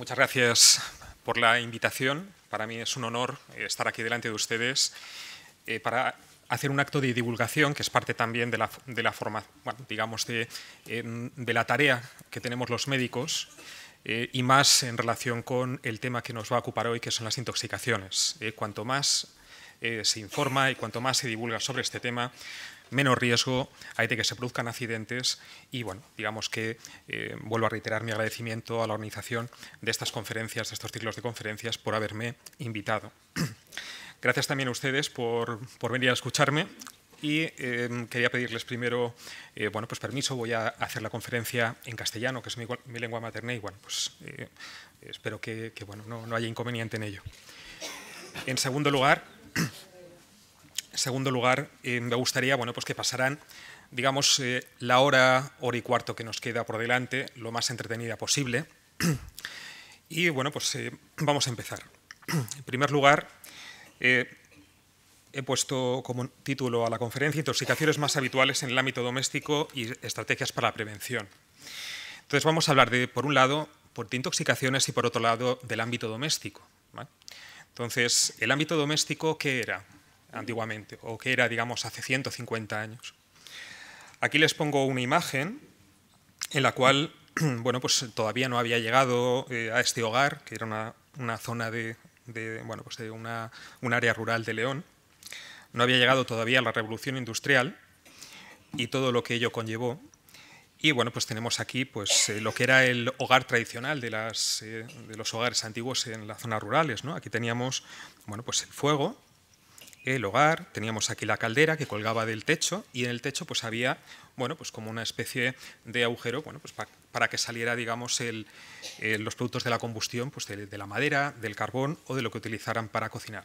Muchas gracias por la invitación. Para mí es un honor eh, estar aquí delante de ustedes eh, para hacer un acto de divulgación que es parte también de la, forma, digamos, de, eh, de, la tarea que tenemos los médicos y más en relación con el tema que nos va a ocupar hoy, que son las intoxicaciones. cuanto más se informa y cuanto más se divulga sobre este tema, menos riesgo, hay de que se produzcan accidentes y, bueno, digamos que eh, vuelvo a reiterar mi agradecimiento a la organización de estas conferencias, de estos ciclos de conferencias, por haberme invitado. Gracias también a ustedes por, por venir a escucharme y em, quería pedirles primero, eh, bueno, pues permiso, voy a hacer la conferencia en castellano, que es mi, lengua materna y, bueno, pues eh, espero que, bueno, no, no haya inconveniente en ello. En segundo lugar, En segundo lugar, eh, me gustaría bueno, pues que pasaran digamos, eh, la hora, hora y cuarto que nos queda por delante, lo más entretenida posible. Y bueno, pues eh, vamos a empezar. En primer lugar, he puesto como título a la conferencia Intoxicaciones más habituales en el ámbito doméstico y estrategias para la prevención. Entonces vamos a hablar de, por un lado, de intoxicaciones y por otro lado, del ámbito doméstico. Entonces, ¿el ámbito doméstico qué era? antiguamente, o que era, digamos, hace 150 años. Aquí les pongo una imagen en la cual bueno, pues todavía no había llegado eh, a este hogar, que era una, zona de, bueno, pues de un área rural de León. No había llegado todavía la revolución industrial y todo lo que ello conllevó. Y bueno, pues tenemos aquí pues, eh, lo que era el hogar tradicional de, las, eh, de los hogares antiguos en las zonas rurales. ¿no? Aquí teníamos bueno, pues el fuego, el hogar, teníamos aquí la caldera que colgaba del techo y en el techo pues había, bueno, pues como una especie de agujero, bueno, pues para que saliera, digamos, eh, los productos de la combustión, pues de, la madera, del carbón o de lo que utilizaran para cocinar.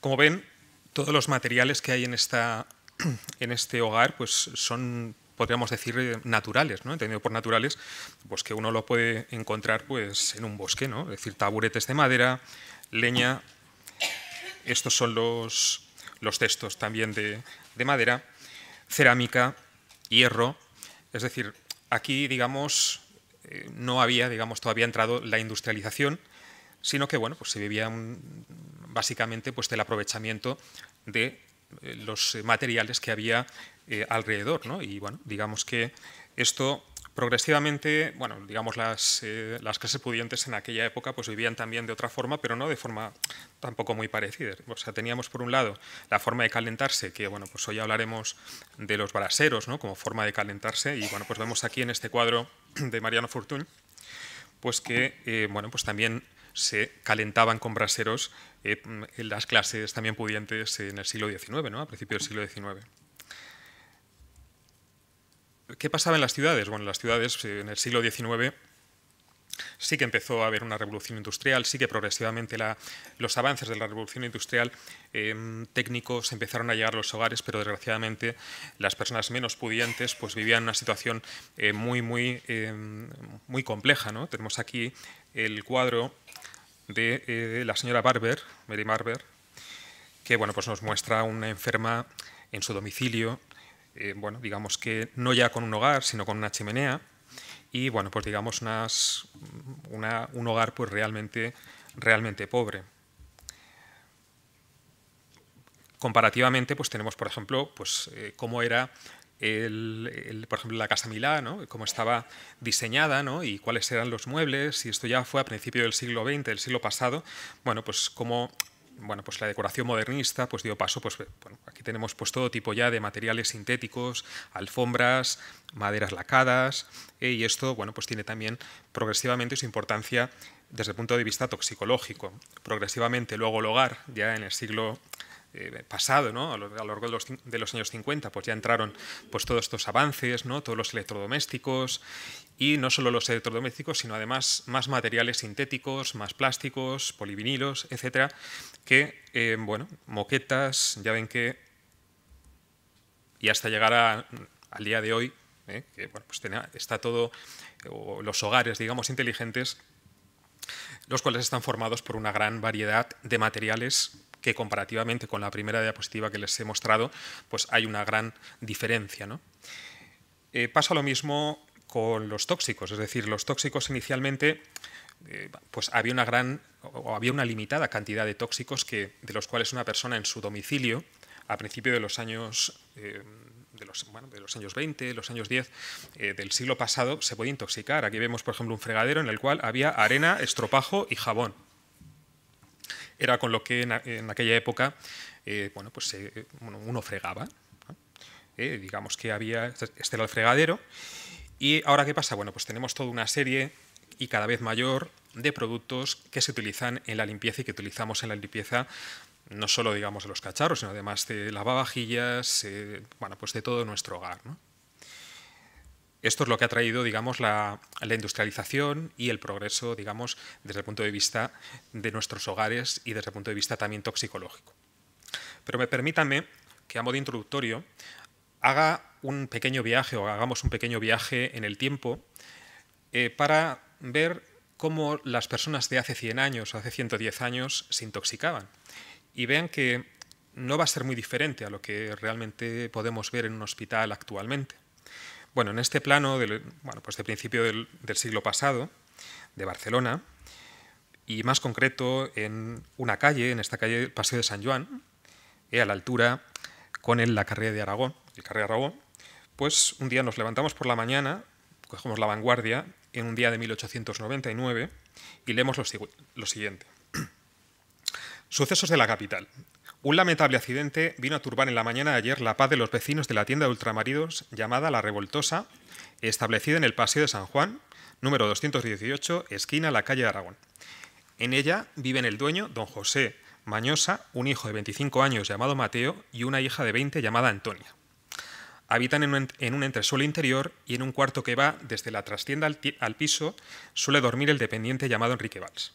Como ven, todos los materiales que hay en, esta, en este hogar pues son podríamos decir, naturales, ¿no? entendido por naturales, pues que uno lo puede encontrar pues, en un bosque, ¿no? es decir, taburetes de madera, leña, estos son los, los textos también de, madera, cerámica, hierro. Es decir, aquí, digamos, eh, no había, digamos, todavía entrado la industrialización, sino que, bueno, pues se vivía básicamente pues, del aprovechamiento de eh, los materiales que había eh, alrededor, Y, bueno, digamos que esto progresivamente, bueno, digamos, las, eh, las, clases pudientes en aquella época pues vivían también de otra forma, pero no de forma tampoco muy parecida. O sea, teníamos por un lado la forma de calentarse, que bueno, pues hoy hablaremos de los braseros, ¿no? Como forma de calentarse, y bueno, pues vemos aquí en este cuadro de Mariano Fortuny, pues que, eh, bueno, pues también se calentaban con braseros eh, en las clases también pudientes en el siglo XIX, ¿no? A principios del siglo XIX. ¿Qué pasaba en las ciudades? Bueno, en las ciudades, eh, en el siglo XIX, sí que empezó a haber una revolución industrial, sí que progresivamente los avances de la revolución industrial técnico em, técnicos empezaron a llegar a los hogares, pero desgraciadamente las personas menos pudientes pues, vivían una situación eh, muy, muy, em, muy compleja. ¿no? Tenemos aquí el cuadro eh, de la señora Barber, Mary Barber, que bueno, pues nos muestra a una enferma en su domicilio eh, bueno, digamos que no ya con un hogar, sino con una chimenea, y bueno, pues digamos una, un hogar pues realmente, realmente pobre. Comparativamente, pues tenemos, por ejemplo, pues eh, cómo era el, por ejemplo, la Casa Milá, cómo estaba diseñada ¿no? y cuáles eran los muebles, y esto ya fue a principios del siglo XX, del siglo pasado, bueno, pues cómo bueno, pues la decoración modernista pues dio paso, pues aquí tenemos pues todo tipo ya de materiales sintéticos, alfombras, maderas lacadas, eh, y esto bueno, pues tiene también progresivamente su importancia desde el punto de vista toxicológico. Progresivamente luego el hogar, ya en el siglo eh, pasado, ¿no? a lo largo de los, años 50, pues ya entraron pues, todos estos avances, ¿no? todos los electrodomésticos y no solo los electrodomésticos, sino además más materiales sintéticos, más plásticos, polivinilos, etcétera, que, eh, bueno, moquetas, ya ven que, y hasta llegar al día de hoy, eh, que pues está todo, los hogares, digamos, inteligentes, los cuales están formados por una gran variedad de materiales que comparativamente con la primera diapositiva que les he mostrado, pues hay una gran diferencia. Eh, pasa lo mismo con los tóxicos. Es decir, los tóxicos inicialmente eh, pues había una gran o había una limitada cantidad de tóxicos que, de los cuales una persona en su domicilio a principios de los años eh, de, los, años 20, los años 10 eh, del siglo pasado se podía intoxicar. Aquí vemos, por ejemplo, un fregadero en el cual había arena, estropajo y jabón. Era con lo que en, aquella época bueno, pues, uno, fregaba. digamos que había, este era el fregadero, y ahora, ¿qué pasa? Bueno, pues tenemos toda una serie y cada vez mayor de productos que se utilizan en la limpieza y que utilizamos en la limpieza no solo digamos de los cacharros, sino además de lavavajillas, eh, bueno, pues de todo nuestro hogar. Esto es lo que ha traído digamos, la, industrialización y el progreso digamos, desde el punto de vista de nuestros hogares y desde el punto de vista también toxicológico. Pero me permítanme que a modo introductorio haga un pequeño viaje o hagamos un pequeño viaje en el tiempo eh, para ver cómo las personas de hace 100 años o hace 110 años se intoxicaban. Y vean que no va a ser muy diferente a lo que realmente podemos ver en un hospital actualmente. Bueno, en este plano, del, bueno, pues de principio del, siglo pasado, de Barcelona, y más concreto en una calle, en esta calle Paseo de San Juan, eh, a la altura con la carrera de Aragón, el carrera de Aragón, pues un día nos levantamos por la mañana, cogemos la vanguardia en un día de 1899 y leemos lo, siguiente. Sucesos de la capital. Un lamentable accidente vino a turbar en la mañana de ayer la paz de los vecinos de la tienda de ultramaridos llamada La Revoltosa, establecida en el Paseo de San Juan, número 218, esquina la calle de Aragón. En ella viven el dueño, don José Mañosa, un hijo de 25 años llamado Mateo y una hija de 20 llamada Antonia. Habitan en un, entresuelo interior y en un cuarto que va desde la trastienda al, piso suele dormir el dependiente llamado Enrique Valls.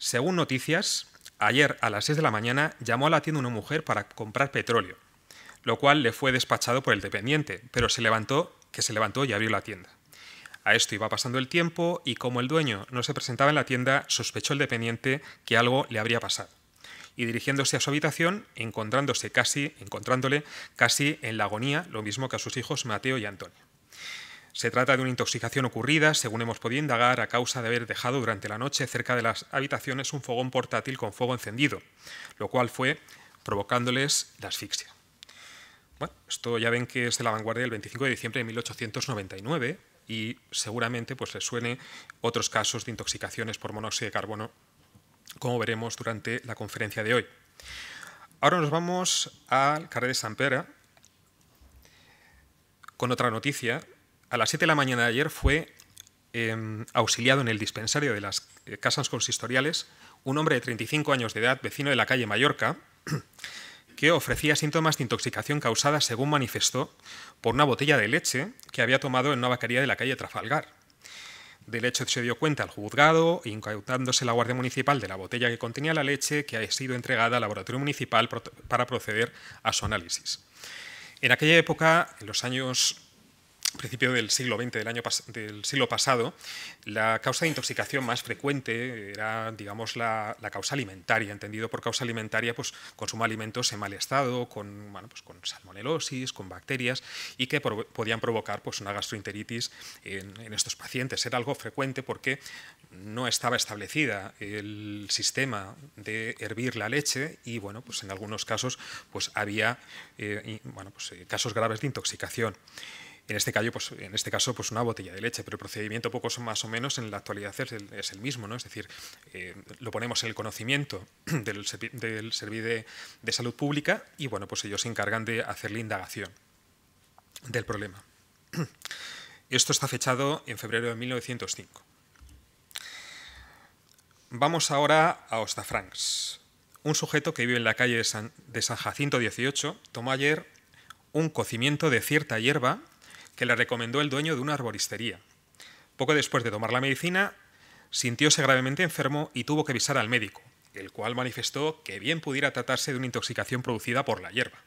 Según noticias, ayer a las 6 de la mañana llamó a la tienda una mujer para comprar petróleo, lo cual le fue despachado por el dependiente, pero se levantó, que se levantó y abrió la tienda. A esto iba pasando el tiempo y como el dueño no se presentaba en la tienda, sospechó el dependiente que algo le habría pasado y dirigiéndose a su habitación, encontrándose casi, encontrándole casi en la agonía, lo mismo que a sus hijos Mateo y Antonio. Se trata de una intoxicación ocurrida, según hemos podido indagar, a causa de haber dejado durante la noche cerca de las habitaciones un fogón portátil con fuego encendido, lo cual fue provocándoles la asfixia. esto ya ven que es de la vanguardia del 25 de diciembre de 1899 y seguramente pues les suene otros casos de intoxicaciones por monóxido de carbono como veremos durante la conferencia de hoy. Ahora nos vamos al carrer de San Pedro con otra noticia. A las 7 de la mañana de ayer fue em, auxiliado en el dispensario de las eh, casas consistoriales un hombre de 35 años de edad, vecino de la calle Mallorca, que ofrecía síntomas de intoxicación causada, según manifestó, por una botella de leche que había tomado en una vacaría de la calle Trafalgar. Del hecho se dio cuenta al juzgado, incautándose la Guardia Municipal de la botella que contenía la leche que ha sido entregada al laboratorio municipal para proceder a su análisis. En aquella época, en los años principio del siglo XX, del, año del siglo pasado, la causa de intoxicación más frecuente era, digamos, la, la causa alimentaria, entendido por causa alimentaria, pues consumo alimentos en mal estado, con, bueno, pues, con salmonelosis, con bacterias, y que podían provocar pues, una gastroenteritis en, estos pacientes. Era algo frecuente porque no estaba establecida el sistema de hervir la leche y, bueno, pues en algunos casos pues, había eh, bueno, pues, eh, casos graves de intoxicación. Este pues, en este, caso, pues, una botella de leche, pero el procedimiento poco más o menos en la actualidad es el, mismo, ¿no? Es decir, eh, lo ponemos en el conocimiento del, Servicio de, Salud Pública y bueno, pues ellos se encargan de hacer la indagación del problema. Esto está fechado en febrero de 1905. Vamos ahora a Ostafranks. Un sujeto que vive en la calle de San, de San Jacinto 18 tomó ayer un cocimiento de cierta hierba que le recomendó el dueño de una arboristería. Poco después de tomar la medicina, sintióse gravemente enfermo y tuvo que avisar al médico, el cual manifestó que bien pudiera tratarse de una intoxicación producida por la hierba.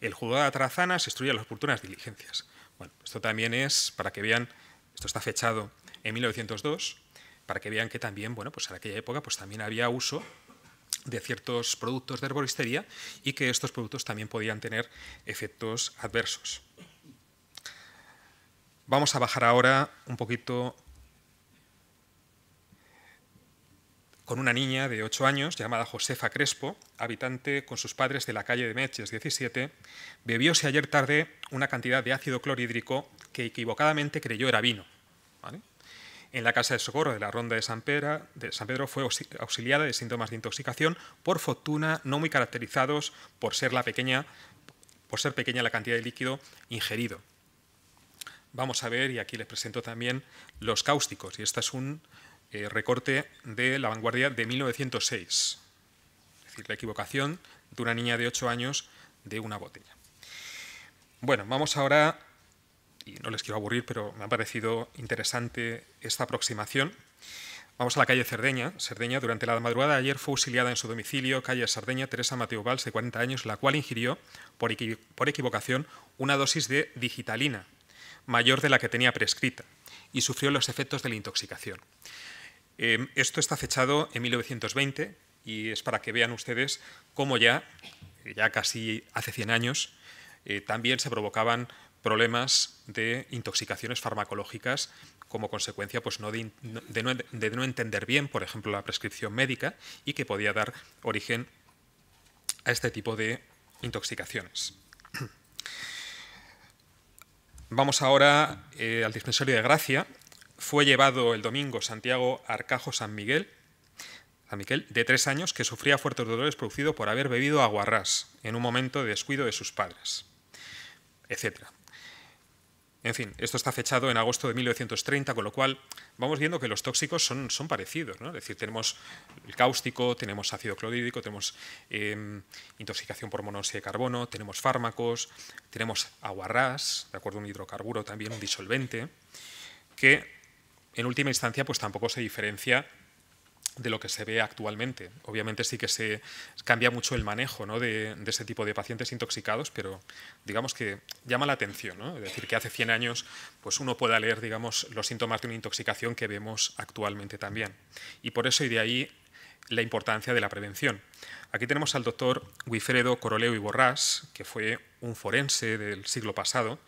El juzgado de Tarazana se instruye las oportunas diligencias. Bueno, esto también es, para que vean, esto está fechado en 1902, para que vean que también, bueno, pues en aquella época pues también había uso de ciertos productos de arboristería y que estos productos también podían tener efectos adversos. Vamos a bajar ahora un poquito con una niña de 8 años llamada Josefa Crespo, habitante con sus padres de la calle de Meches 17, bebióse ayer tarde una cantidad de ácido clorhídrico que equivocadamente creyó era vino. En la casa de socorro de la Ronda de San, Pedro, de San Pedro fue auxiliada de síntomas de intoxicación, por fortuna no muy caracterizados por ser, la pequeña, por ser pequeña la cantidad de líquido ingerido vamos a ver, y aquí les presento también los cáusticos, y este es un eh, recorte de La Vanguardia de 1906, es decir, la equivocación de una niña de 8 años de una botella. Bueno, vamos ahora, y no les quiero aburrir, pero me ha parecido interesante esta aproximación. Vamos a la calle Cerdeña. Cerdeña, durante la madrugada ayer, fue auxiliada en su domicilio, calle Cerdeña, Teresa Mateo Valls, de 40 años, la cual ingirió, por equivocación, una dosis de digitalina, mayor de la que tenía prescrita y sufrió los efectos de la intoxicación. Em, esto está fechado en 1920 y es para que vean ustedes cómo ya, ya casi hace 100 años, eh, también se provocaban problemas de intoxicaciones farmacológicas como consecuencia pues, de, no, entender bien, por ejemplo, la prescripción médica y que podía dar origen a este tipo de intoxicaciones. Vamos ahora eh, al dispensario de Gracia. Fue llevado el domingo Santiago Arcajo San Miguel, San Miguel, de tres años, que sufría fuertes dolores producidos por haber bebido aguarrás en un momento de descuido de sus padres, etcétera. En fin, esto está fechado en agosto de 1930, con lo cual vamos viendo que los tóxicos son, parecidos. ¿no? Es decir, tenemos el cáustico, tenemos ácido clorhídrico, tenemos em, intoxicación por monóxido de carbono, tenemos fármacos, tenemos aguarrás, de acuerdo, un hidrocarburo también, un disolvente, que en última instancia pues tampoco se diferencia de lo que se ve actualmente. Obviamente sí que se cambia mucho el manejo de, ese tipo de pacientes intoxicados, pero digamos que llama la atención. Es decir, que hace 100 años pues uno pueda leer digamos, los síntomas de una intoxicación que vemos actualmente también. Y por eso y de ahí la importancia de la prevención. Aquí tenemos al doctor Guifredo Coroleo y Borrás, que fue un forense del siglo pasado,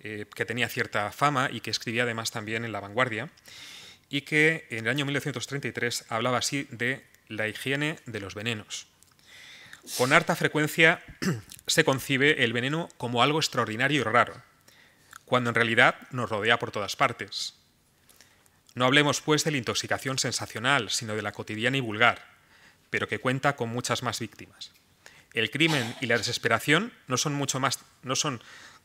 eh, que tenía cierta fama y que escribía además también en La Vanguardia y que en el año 1933 hablaba así de la higiene de los venenos. Con harta frecuencia se concibe el veneno como algo extraordinario y raro, cuando en realidad nos rodea por todas partes. No hablemos pues de la intoxicación sensacional, sino de la cotidiana y vulgar, pero que cuenta con muchas más víctimas. El crimen y la desesperación no son, no son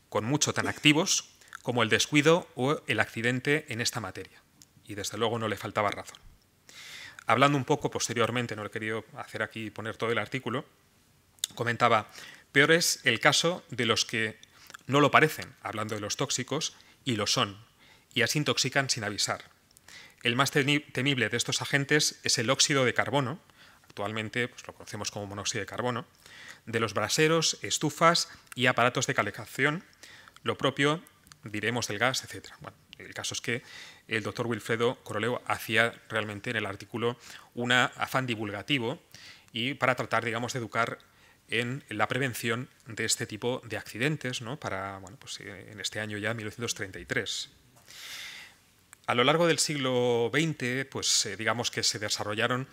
con mucho tan activos como el descuido o el accidente en esta materia y desde luego no le faltaba razón. Hablando un poco posteriormente, no lo he querido hacer aquí poner todo el artículo, comentaba, peor es el caso de los que no lo parecen, hablando de los tóxicos, y lo son, y así intoxican sin avisar. El más temible de estos agentes es el óxido de carbono, actualmente pues, lo conocemos como monóxido de carbono, de los braseros, estufas y aparatos de calefacción, lo propio, diremos, del gas, etc. el caso es que el doctor Wilfredo Coroleo hacía realmente en el artículo un afán divulgativo y para tratar, digamos, de educar en la prevención de este tipo de accidentes ¿no? para, bueno, pues eh, en este año ya, 1933. A lo largo del siglo XX, pues eh, digamos que se desarrollaron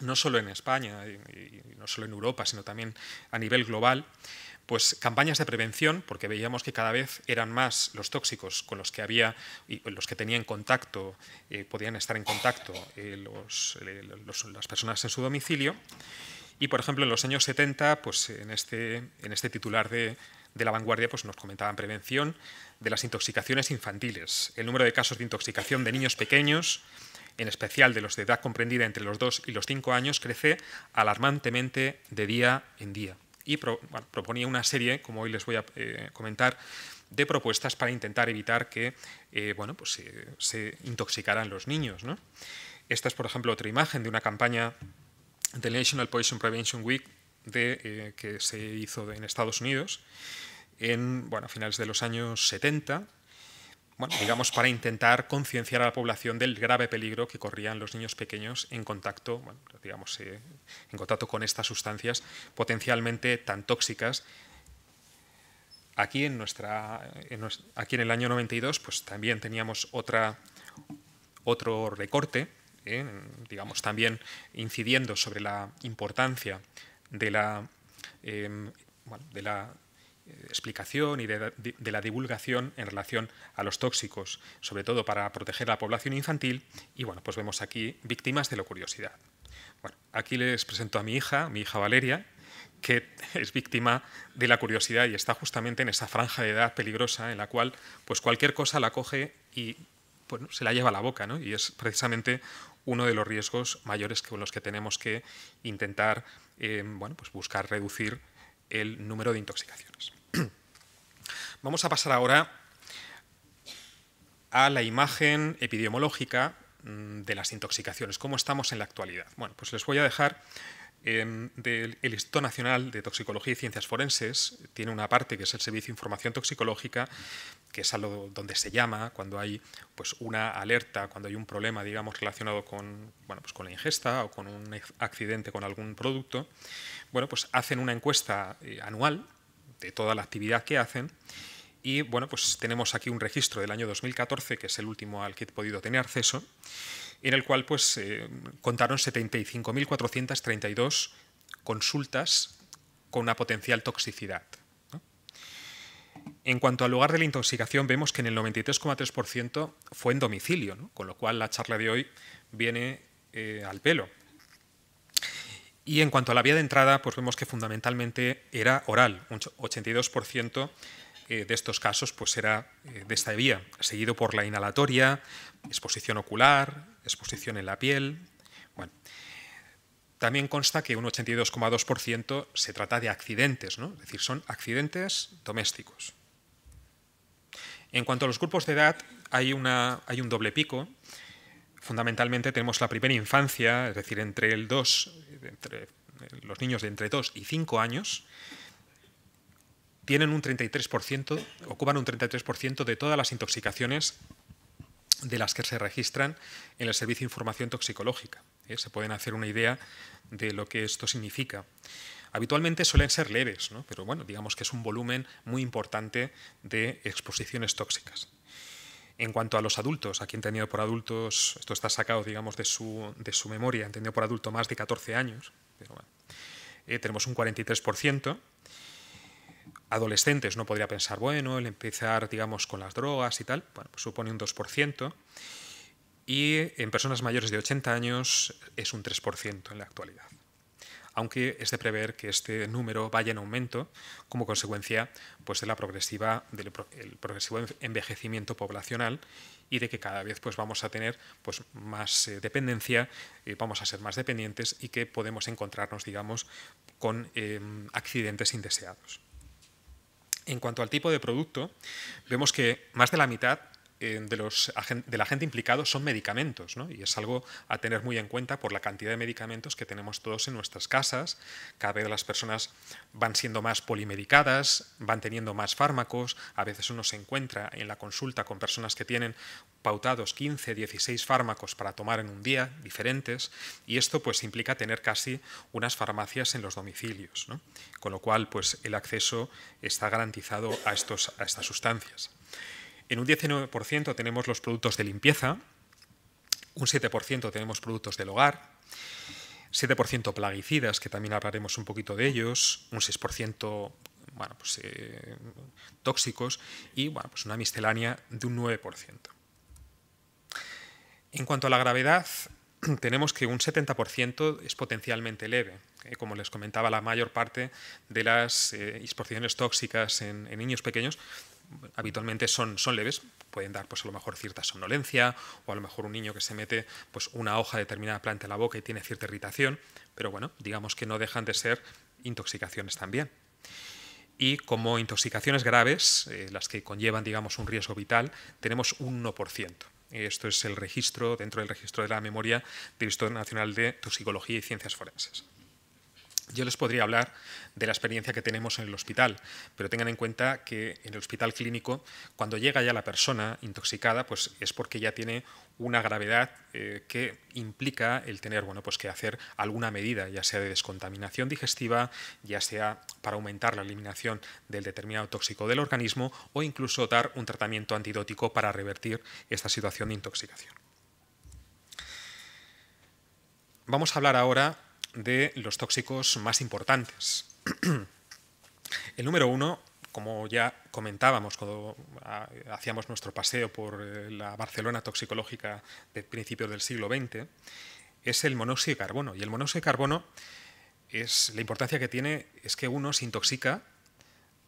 no solo en España, y no solo en Europa, sino también a nivel global, pues campañas de prevención, porque veíamos que cada vez eran más los tóxicos con los que había y los que tenían contacto, eh, podían estar en contacto eh, eh, las personas en su domicilio. Y, por ejemplo, en los años 70, pues este, en este, titular de, de La Vanguardia pues nos comentaban prevención de las intoxicaciones infantiles, el número de casos de intoxicación de niños pequeños, en especial de los de edad comprendida entre los 2 y los 5 años, crece alarmantemente de día en día y proponía una serie, como hoy les voy a eh, comentar, de propuestas para intentar evitar que eh, bueno, pues se, intoxicaran los niños. Esta es, por ejemplo, otra imagen de una campaña de National Poison Prevention Week eh, que se hizo en Estados Unidos en, bueno, a finales de los años 70 digamos, para intentar concienciar a la población del grave peligro que corrían los niños pequeños en contacto, digamos, eh, en contacto con estas sustancias potencialmente tan tóxicas. Aquí en, nuestra, aquí en el año 92 pues, también teníamos otra, otro recorte, eh, digamos, también incidiendo sobre la importancia de la, em, de la explicación y de, la divulgación en relación a los tóxicos, sobre todo para proteger a la población infantil. Y bueno, pues vemos aquí víctimas de la curiosidad. Bueno, aquí les presento a mi hija, mi hija Valeria, que es víctima de la curiosidad y está justamente en esa franja de edad peligrosa en la cual pues cualquier cosa la coge y se la lleva a la boca. ¿no? Y es precisamente uno de los riesgos mayores con los que tenemos que intentar eh, bueno, pues buscar reducir el número de intoxicaciones. Vamos a pasar ahora a la imagen epidemiológica mm, de las intoxicaciones, cómo estamos en la actualidad. Bueno, pues les voy a dejar em, del el Instituto Nacional de Toxicología y Ciencias Forenses, tiene una parte que es el Servicio de Información Toxicológica, que es algo donde se llama cuando hay pues, una alerta, cuando hay un problema digamos, relacionado con, bueno, pues, con la ingesta o con un accidente con algún producto bueno, pues hacen una encuesta eh, anual de toda la actividad que hacen y bueno, pues tenemos aquí un registro del año 2014, que es el último al que he podido tener acceso, en el cual pues, eh, contaron 75.432 consultas con una potencial toxicidad. En cuanto al lugar de la intoxicación, vemos que en el 93,3% fue en domicilio, con lo cual la charla de hoy viene eh, al pelo. Y en cuanto a la vía de entrada, pues vemos que fundamentalmente era oral, un 82% eh, de estos casos pues era eh, de esta vía, seguido por la inhalatoria, exposición ocular, exposición en la piel. también consta que un 82,2% se trata de accidentes, es decir, son accidentes domésticos. En cuanto a los grupos de edad, hay, una, hay un doble pico. Fundamentalmente tenemos la primera infancia, es decir, entre el 2 eh, los niños de entre 2 y 5 años tienen un 33%, ocupan un 33% de todas las intoxicaciones de las que se registran en el Servicio de Información Toxicológica. ¿eh? Se pueden hacer una idea de lo que esto significa. Habitualmente suelen ser leves, pero bueno, digamos que es un volumen muy importante de exposiciones tóxicas. En cuanto a los adultos, aquí entendido por adultos, esto está sacado, digamos, de su, de su memoria, entendido por adulto más de 14 años, eh, tenemos un 43%. Adolescentes, no podría pensar, bueno, el empezar, digamos, con las drogas y tal, pues supone un 2%. Y en personas mayores de 80 años es un 3% en la actualidad aunque es de prever que este número vaya en aumento como consecuencia pues, de la progresiva, del progresivo envejecimiento poblacional y de que cada vez pues, vamos a tener pues, más eh, dependencia, eh, vamos a ser más dependientes y que podemos encontrarnos digamos, con em, accidentes indeseados. En cuanto al tipo de producto, vemos que más de la mitad eh, de, los, gente implicada implicado son medicamentos, y es algo a tener muy en cuenta por la cantidad de medicamentos que tenemos todos en nuestras casas. Cada vez las personas van siendo más polimedicadas, van teniendo más fármacos, a veces uno se encuentra en la consulta con personas que tienen pautados 15, 16 fármacos para tomar en un día, diferentes, y esto pues implica tener casi unas farmacias en los domicilios, con lo cual pues el acceso está garantizado a estas sustancias. En un 19% tenemos los productos de limpieza, un 7% tenemos productos del hogar, 7% plaguicidas, que también hablaremos un poquito de ellos, un 6% pues, eh, tóxicos y bueno, pues una miscelánea de un 9%. En cuanto a la gravedad, tenemos que un 70% es potencialmente leve. Eh, como les comentaba, la mayor parte de las eh, exposiciones tóxicas en, en niños pequeños habitualmente son, son leves, pueden dar pues a lo mejor cierta somnolencia o a lo mejor un niño que se mete pues, una hoja de determinada planta en la boca y tiene cierta irritación, pero bueno, digamos que no dejan de ser intoxicaciones también. Y como intoxicaciones graves, eh, las que conllevan digamos un riesgo vital, tenemos un 1%. Esto es el registro, dentro del registro de la memoria del Instituto Nacional de Toxicología y Ciencias Forenses. Yo les podría hablar de la experiencia que tenemos en el hospital, pero tengan en cuenta que en el hospital clínico, cuando llega ya la persona intoxicada, pues es porque ya tiene una gravedad eh, que implica el tener bueno, pues que hacer alguna medida, ya sea de descontaminación digestiva, ya sea para aumentar la eliminación del determinado tóxico del organismo o incluso dar un tratamiento antidótico para revertir esta situación de intoxicación. Vamos a hablar ahora de los tóxicos más importantes. El número uno, como ya comentábamos cuando ah, hacíamos nuestro paseo por eh, la Barcelona toxicológica de principios del siglo XX, es el monóxido de carbono. Y el monóxido de carbono es la importancia que tiene es que uno se intoxica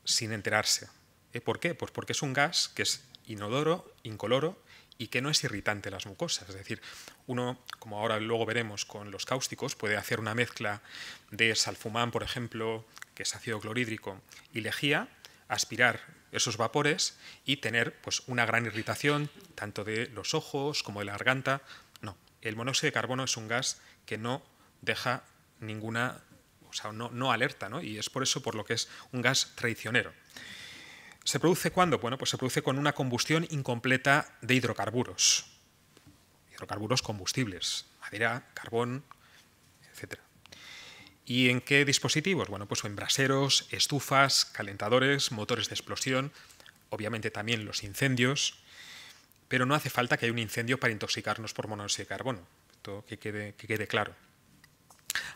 sin enterarse. ¿Eh? ¿Por qué? Pues porque es un gas que es inodoro, incoloro y que no es irritante las mucosas. Es decir, uno, como ahora luego veremos con los cáusticos, puede hacer una mezcla de salfumán, por ejemplo, que es ácido clorhídrico, y lejía, aspirar esos vapores y tener pues, una gran irritación tanto de los ojos como de la garganta. No, el monóxido de carbono es un gas que no deja ninguna, o sea, no, no alerta, ¿no? y es por eso por lo que es un gas traicionero. ¿Se produce cuándo? Bueno, pues se produce con una combustión incompleta de hidrocarburos. Hidrocarburos combustibles, madera, carbón, etc. ¿Y en qué dispositivos? Bueno, pues en braseros, estufas, calentadores, motores de explosión, obviamente también los incendios, pero no hace falta que haya un incendio para intoxicarnos por monóxido de carbono, esto quede, que quede claro.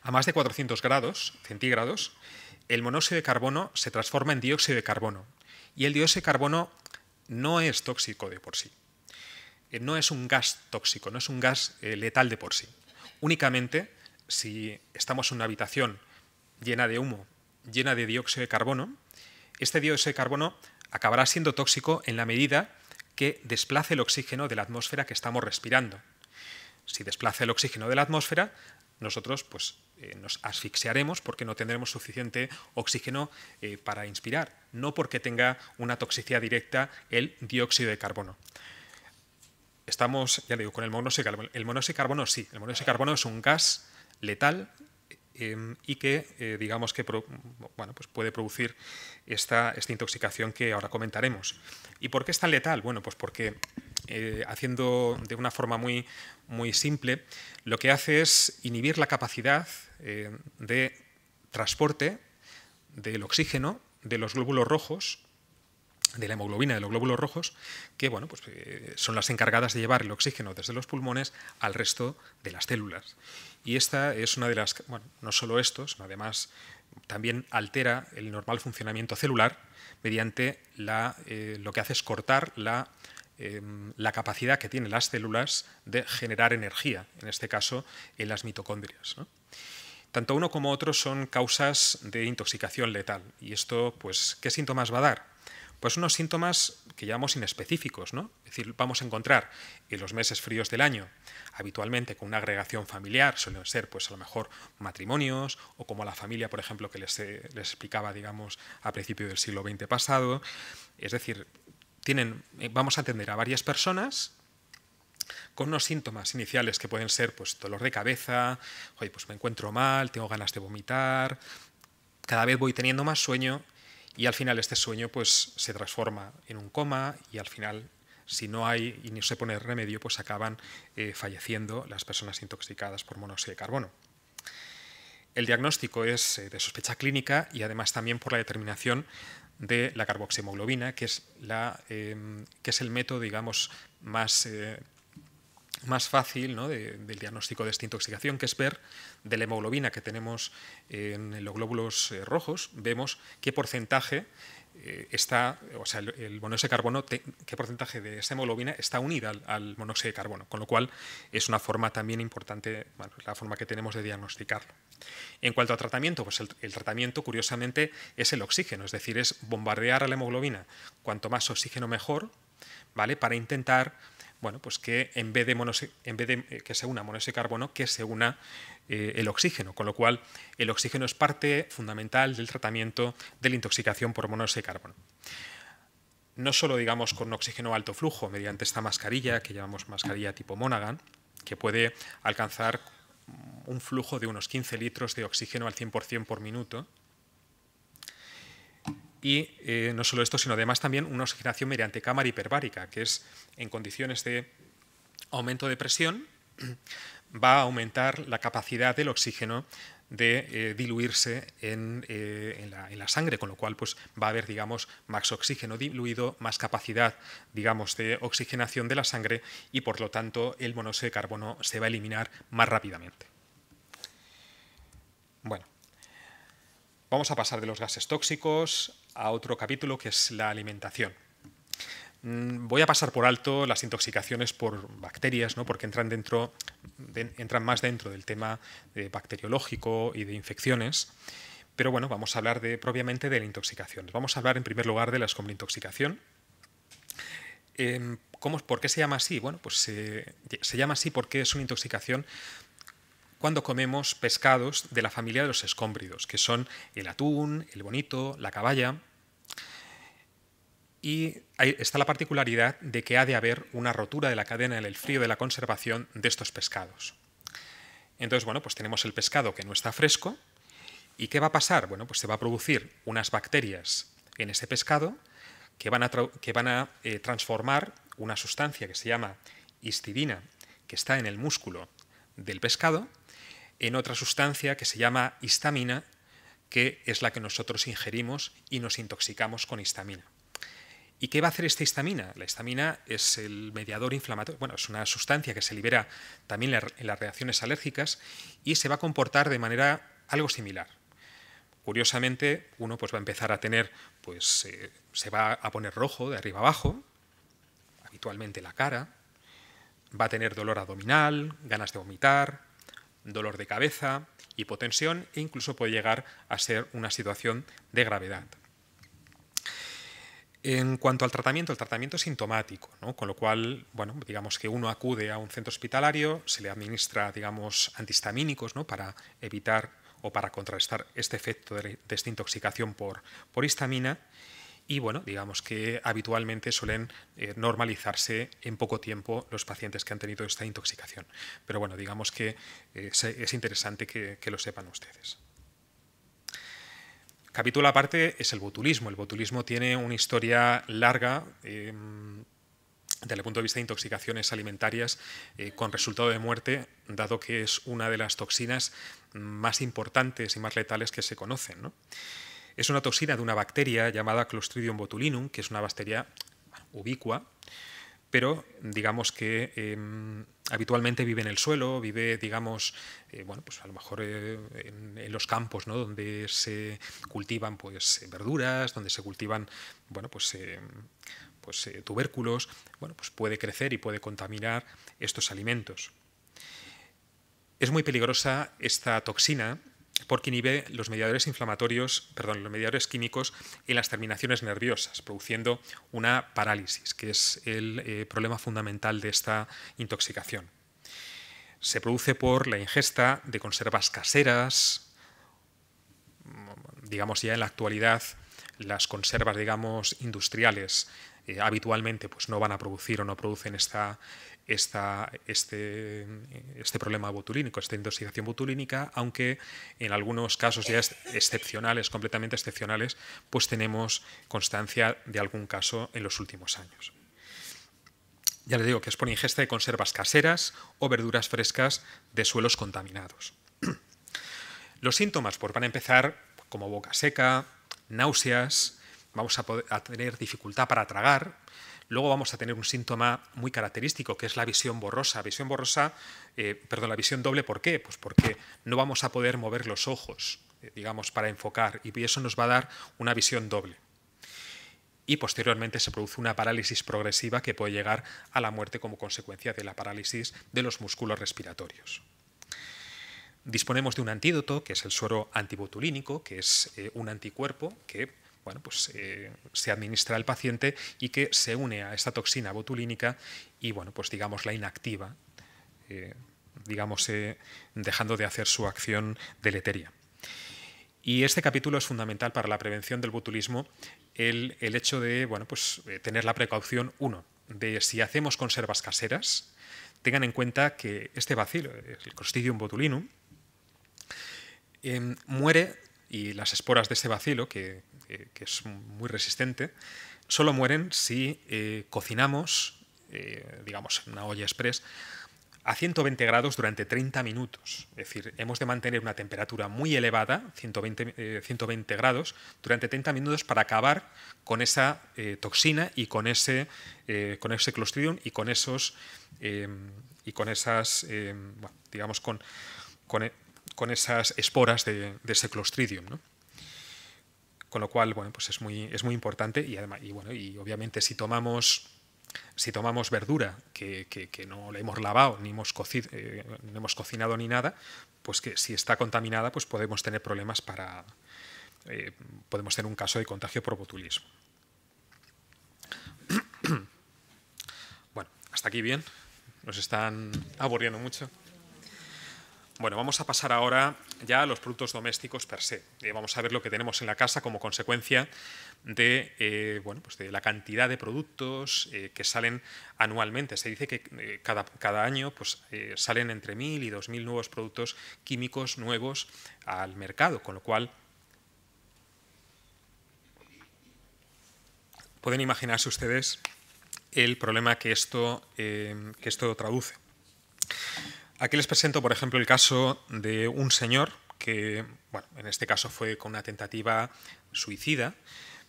A más de 400 grados centígrados, el monóxido de carbono se transforma en dióxido de carbono, y el dióxido de carbono no es tóxico de por sí. Eh, no es un gas tóxico, no es un gas eh, letal de por sí. Únicamente si estamos en una habitación llena de humo, llena de dióxido de carbono, este dióxido de carbono acabará siendo tóxico en la medida que desplace el oxígeno de la atmósfera que estamos respirando. Si desplaza el oxígeno de la atmósfera, nosotros pues, eh, nos asfixiaremos porque no tendremos suficiente oxígeno eh, para inspirar, no porque tenga una toxicidad directa el dióxido de carbono. Estamos, ya digo, con el monóxido de carbono. El monóxido de carbono sí, el monóxido de carbono es un gas letal Em, y que eh, digamos que bueno, pues puede producir esta, esta, intoxicación que ahora comentaremos. ¿Y por qué es tan letal? Bueno, pues porque eh, haciendo de una forma muy, muy simple, lo que hace es inhibir la capacidad eh, de transporte del oxígeno de los glóbulos rojos de la hemoglobina de los glóbulos rojos, que bueno, pues, eh, son las encargadas de llevar el oxígeno desde los pulmones al resto de las células. Y esta es una de las, bueno, no solo esto, sino además también altera el normal funcionamiento celular mediante la, eh, lo que hace es cortar em, la, capacidad que tienen las células de generar energía, en este caso en las mitocondrias. Tanto uno como otro son causas de intoxicación letal. ¿Y esto pues, qué síntomas va a dar? pues unos síntomas que llamamos inespecíficos, ¿no? Es decir, vamos a encontrar en los meses fríos del año, habitualmente con una agregación familiar, suelen ser pues a lo mejor matrimonios o como la familia, por ejemplo, que les, eh, explicaba, digamos, a principios del siglo XX pasado, es decir, tienen, eh, vamos a atender a varias personas con unos síntomas iniciales que pueden ser pues, dolor de cabeza, oye, pues me encuentro mal, tengo ganas de vomitar, cada vez voy teniendo más sueño, y al final este sueño pues, se transforma en un coma y al final, si no hay y no se pone remedio, pues acaban eh, falleciendo las personas intoxicadas por monóxido de carbono. El diagnóstico es eh, de sospecha clínica y además también por la determinación de la carboxiemoglobina, que es, la, em, que es el método digamos, más eh, más fácil del diagnóstico de esta intoxicación, que es ver de la hemoglobina que tenemos en los glóbulos eh, rojos, vemos qué porcentaje eh, está, o sea, el, monóxido de carbono, qué porcentaje de esa hemoglobina está unida al, monóxido de carbono, con lo cual es una forma también importante, la forma que tenemos de diagnosticarlo. En cuanto al tratamiento, pues el, tratamiento curiosamente es el oxígeno, es decir, es bombardear a la hemoglobina, cuanto más oxígeno mejor, ¿vale? Para intentar bueno, pues que en vez de, en vez eh, que se una monóxido de carbono, que se una eh, el oxígeno, con lo cual el oxígeno es parte fundamental del tratamiento de la intoxicación por monóxido de carbono. No solo, digamos, con oxígeno alto flujo, mediante esta mascarilla, que llamamos mascarilla tipo Monaghan, que puede alcanzar un flujo de unos 15 litros de oxígeno al 100% por minuto, y eh, no solo esto, sino además también una oxigenación mediante cámara hiperbárica, que es en condiciones de aumento de presión, va a aumentar la capacidad del oxígeno de eh, diluirse eh, en, la, sangre, con lo cual pues, va a haber digamos, más oxígeno diluido, más capacidad digamos, de oxigenación de la sangre y por lo tanto el monóxido de carbono se va a eliminar más rápidamente. Bueno, vamos a pasar de los gases tóxicos a otro capítulo que es la alimentación. Mm, voy a pasar por alto las intoxicaciones por bacterias, ¿no? porque entran, dentro, entran más dentro del tema de eh, bacteriológico y de infecciones. Pero bueno, vamos a hablar de, propiamente de la intoxicación. Vamos a hablar en primer lugar de la como intoxicación. Em, ¿cómo, ¿Por qué se llama así? Bueno, pues eh, se llama así porque es una intoxicación cuando comemos pescados de la familia de los escómbridos, que son el atún, el bonito, la caballa. Y ahí está la particularidad de que ha de haber una rotura de la cadena en el frío de la conservación de estos pescados. Entonces, bueno, pues tenemos el pescado que no está fresco. ¿Y qué va a pasar? Bueno, pues se va a producir unas bacterias en ese pescado que van a, eh, transformar una sustancia que se llama histidina, que está en el músculo del pescado, en otra sustancia que se llama histamina, que es la que nosotros ingerimos y nos intoxicamos con histamina. ¿Y qué va a hacer esta histamina? La histamina es el mediador inflamatorio, bueno, es una sustancia que se libera también en las reacciones alérgicas y se va a comportar de manera algo similar. Curiosamente, uno pues va a empezar a tener, pues eh, se va a poner rojo de arriba abajo, habitualmente la cara, va a tener dolor abdominal, ganas de vomitar, dolor de cabeza, hipotensión e incluso puede llegar a ser una situación de gravedad. En cuanto al tratamiento, el tratamiento es sintomático, con lo cual, bueno, digamos que uno acude a un centro hospitalario, se le administra, digamos, antihistamínicos ¿no? para evitar o para contrarrestar este efecto de, esta por, por histamina y bueno, digamos que habitualmente suelen eh, normalizarse en poco tiempo los pacientes que han tenido esta intoxicación. Pero bueno, digamos que eh, es interesante que, lo sepan ustedes. Capítulo aparte es el botulismo. El botulismo tiene una historia larga. Eh, desde el punto de vista de intoxicaciones alimentarias con resultado de muerte, dado que es una de las toxinas más importantes y más letales que se conocen. Es una toxina de una bacteria llamada Clostridium botulinum, que es una bacteria ubicua, pero digamos que em, habitualmente vive en el suelo, vive, digamos, eh, bueno, pues a lo mejor eh, en, los campos, ¿no? Donde se cultivan, pues, verduras, donde se cultivan, bueno, pues, eh, pues tubérculos, bueno, pues puede crecer y puede contaminar estos alimentos. Es muy peligrosa esta toxina porque inhibe los mediadores inflamatorios, perdón, los mediadores químicos en las terminaciones nerviosas, produciendo una parálisis, que es el eh, problema fundamental de esta intoxicación. Se produce por la ingesta de conservas caseras, digamos ya en la actualidad las conservas digamos industriales eh, habitualmente pues no van a producir o no producen esta este, este, problema botulínico, esta intoxicación botulínica, aunque en algunos casos ya excepcionales, completamente excepcionales, pues tenemos constancia de algún caso en los últimos años. Ya les digo que es por ingesta de conservas caseras o verduras frescas de suelos contaminados. Los síntomas, por pues, van a empezar como boca seca, náuseas, vamos a tener dificultad para tragar, Luego vamos a tener un síntoma muy característico, que es la visión borrosa. Visión borrosa, eh, perdón, la visión doble, ¿por qué? Pues porque no vamos a poder mover los ojos, eh, digamos, para enfocar, y eso nos va a dar una visión doble. Y posteriormente se produce una parálisis progresiva que puede llegar a la muerte como consecuencia de la parálisis de los músculos respiratorios. Disponemos de un antídoto, que es el suero antibotulínico, que es eh, un anticuerpo que bueno, pues, eh, se administra al paciente y que se une a esta toxina botulínica y bueno, pues eh, digamos la inactiva, digamos, dejando de hacer su acción deleteria. Y este capítulo es fundamental para la prevención del botulismo, el, hecho de bueno, pues, eh, tener la precaución, uno, de si hacemos conservas caseras, tengan en cuenta que este bacilo, el Clostridium botulinum, em, muere y las esporas de ese bacilo, que, es muy resistente, solo mueren si eh, cocinamos, eh, digamos, en una olla express, a 120 grados durante 30 minutos. Es decir, hemos de mantener una temperatura muy elevada, 120, 120 eh, grados, durante 30 minutos para acabar con esa toxina y con ese, con ese clostridium y con esos, y con esas, digamos, con, e- con esas esporas de, ese clostridium. Con lo cual, bueno, pues es muy, es muy importante y, además, y, bueno, y obviamente si tomamos, si tomamos verdura que, no la hemos lavado, ni hemos, cocido, eh, hemos cocinado ni nada, pues que si está contaminada, pues podemos tener problemas para... Eh, podemos tener un caso de contagio por botulismo. Bueno, hasta aquí bien. Nos están aburriendo mucho. Bueno, vamos a pasar ahora ya a los productos domésticos per se. Eh, vamos a ver lo que tenemos en la casa como consecuencia de, eh, bueno, pues de la cantidad de productos eh, que salen anualmente. Se dice que cada, cada, año pues, salen entre 1.000 y 2.000 nuevos productos químicos nuevos al mercado, con lo cual pueden imaginarse ustedes el problema que esto, que esto traduce. Aquí les presento, por ejemplo, el caso de un señor que, bueno, en este caso fue con una tentativa suicida,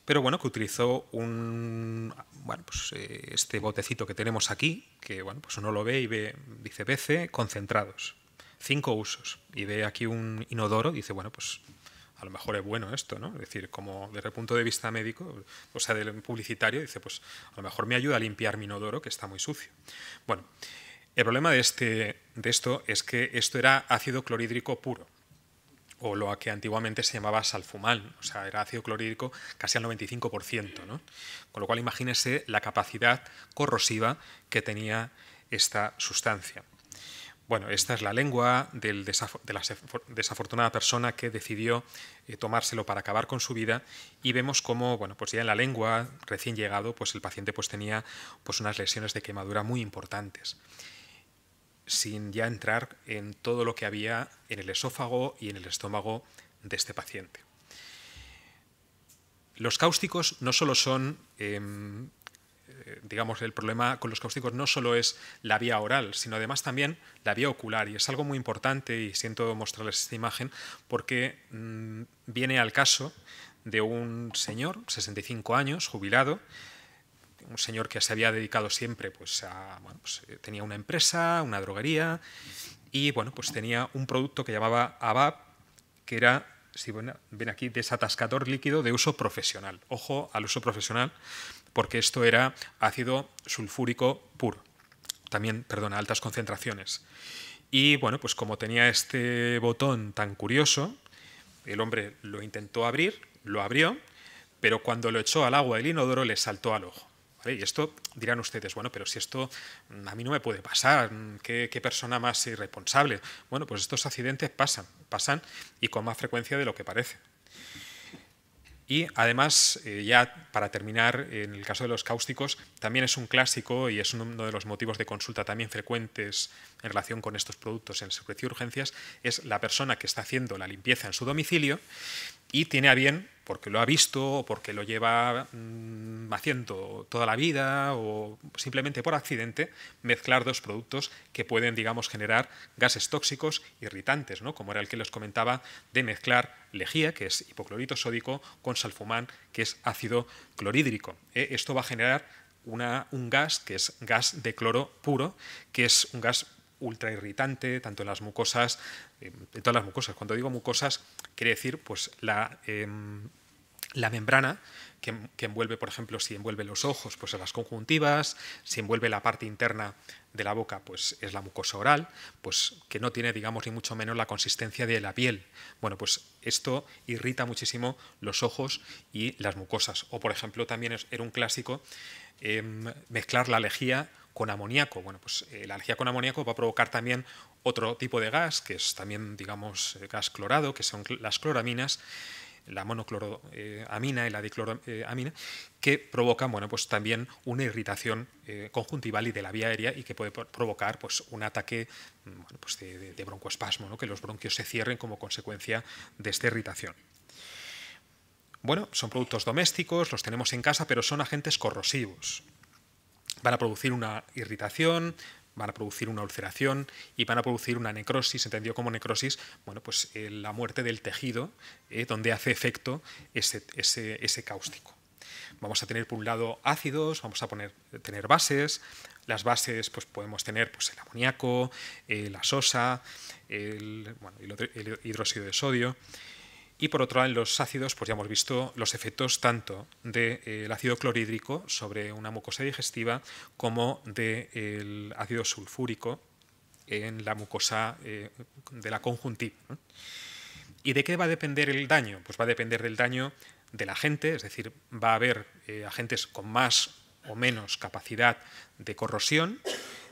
pero bueno, que utilizó un, bueno, pues, eh, este botecito que tenemos aquí, que bueno, pues uno lo ve y ve, dice BC concentrados, cinco usos, y ve aquí un inodoro, y dice, bueno, pues a lo mejor es bueno esto, ¿no? Es decir, como desde el punto de vista médico, o sea, del publicitario, dice, pues a lo mejor me ayuda a limpiar mi inodoro que está muy sucio. Bueno, el problema de, este, de esto es que esto era ácido clorhídrico puro o lo que antiguamente se llamaba salfumal, o sea, era ácido clorhídrico casi al 95%, Con lo cual imagínense la capacidad corrosiva que tenía esta sustancia. Bueno, esta es la lengua de la desafortunada persona que decidió eh, tomárselo para acabar con su vida y vemos cómo, bueno, pues ya en la lengua, recién llegado, pues el paciente pues tenía pues unas lesiones de quemadura muy importantes sin ya entrar en todo lo que había en el esófago y en el estómago de este paciente. Los cáusticos no solo son, em, eh, digamos, el problema con los cáusticos no solo es la vía oral, sino además también la vía ocular. Y es algo muy importante, y siento mostrarles esta imagen, porque mm, viene al caso de un señor, 65 años, jubilado, un señor que se había dedicado siempre, pues, a, pues, eh, tenía una empresa, una droguería, y bueno, pues tenía un producto que llamaba ABAP, que era, si ven aquí, desatascador líquido de uso profesional. Ojo al uso profesional, porque esto era ácido sulfúrico puro. También, perdón, a altas concentraciones. Y bueno, pues como tenía este botón tan curioso, el hombre lo intentó abrir, lo abrió, pero cuando lo echó al agua del inodoro le saltó al ojo. Y esto dirán ustedes, bueno, pero si esto mm, a mí no me puede pasar, mm, ¿qué, persona más irresponsable? Bueno, pues estos accidentes pasan, pasan y con más frecuencia de lo que parece. Y además, eh, ya para terminar, en el caso de los cáusticos, también es un clásico y es uno de los motivos de consulta también frecuentes en relación con estos productos en servicio y urgencias, es la persona que está haciendo la limpieza en su domicilio y tiene a bien, porque lo ha visto o porque lo lleva mm, haciendo toda la vida o simplemente por accidente, mezclar dos productos que pueden, digamos, generar gases tóxicos irritantes, ¿no? como era el que les comentaba de mezclar lejía, que es hipoclorito sódico, con salfumán, que es ácido clorhídrico. E, esto va a generar una, un gas que es gas de cloro puro, que es un gas ultra irritante, tanto en las mucosas, eh, en todas las mucosas. Cuando digo mucosas, quiere decir pues la, em, la membrana que, envuelve, por ejemplo, si envuelve los ojos, pues las conjuntivas, si envuelve la parte interna de la boca, pues es la mucosa oral, pues que no tiene, digamos, ni mucho menos la consistencia de la piel. Bueno, pues esto irrita muchísimo los ojos y las mucosas. O, por ejemplo, también era un clásico em, mezclar la lejía con amoníaco. Bueno, pues eh, la alergia con amoníaco va a provocar también otro tipo de gas, que es también, digamos, eh, gas clorado, que son las cloraminas, la monocloroamina y la dicloroamina, que provocan, bueno, pues también una irritación eh, conjuntival y de la vía aérea y que puede provocar pues, un ataque mm, pues de, de, broncoespasmo, ¿no? que los bronquios se cierren como consecuencia de esta irritación. Bueno, son productos domésticos, los tenemos en casa, pero son agentes corrosivos van a producir una irritación, van a producir una ulceración y van a producir una necrosis, entendido como necrosis, bueno, pues eh, la muerte del tejido eh, donde hace efecto ese, cáustico. Vamos a tener por un lado ácidos, vamos a poner, tener bases, las bases pues podemos tener pues, el amoníaco, eh, la sosa, el hidróxido de sodio, y por otro lado, en los ácidos, pues ya hemos visto los efectos tanto del eh, ácido clorhídrico sobre una mucosa digestiva como del ácido sulfúrico en la mucosa eh, de la conjuntiva. ¿Y de qué va a depender el daño? Pues va a depender del daño del agente, es decir, va a haber eh, agentes con más o menos capacidad de corrosión,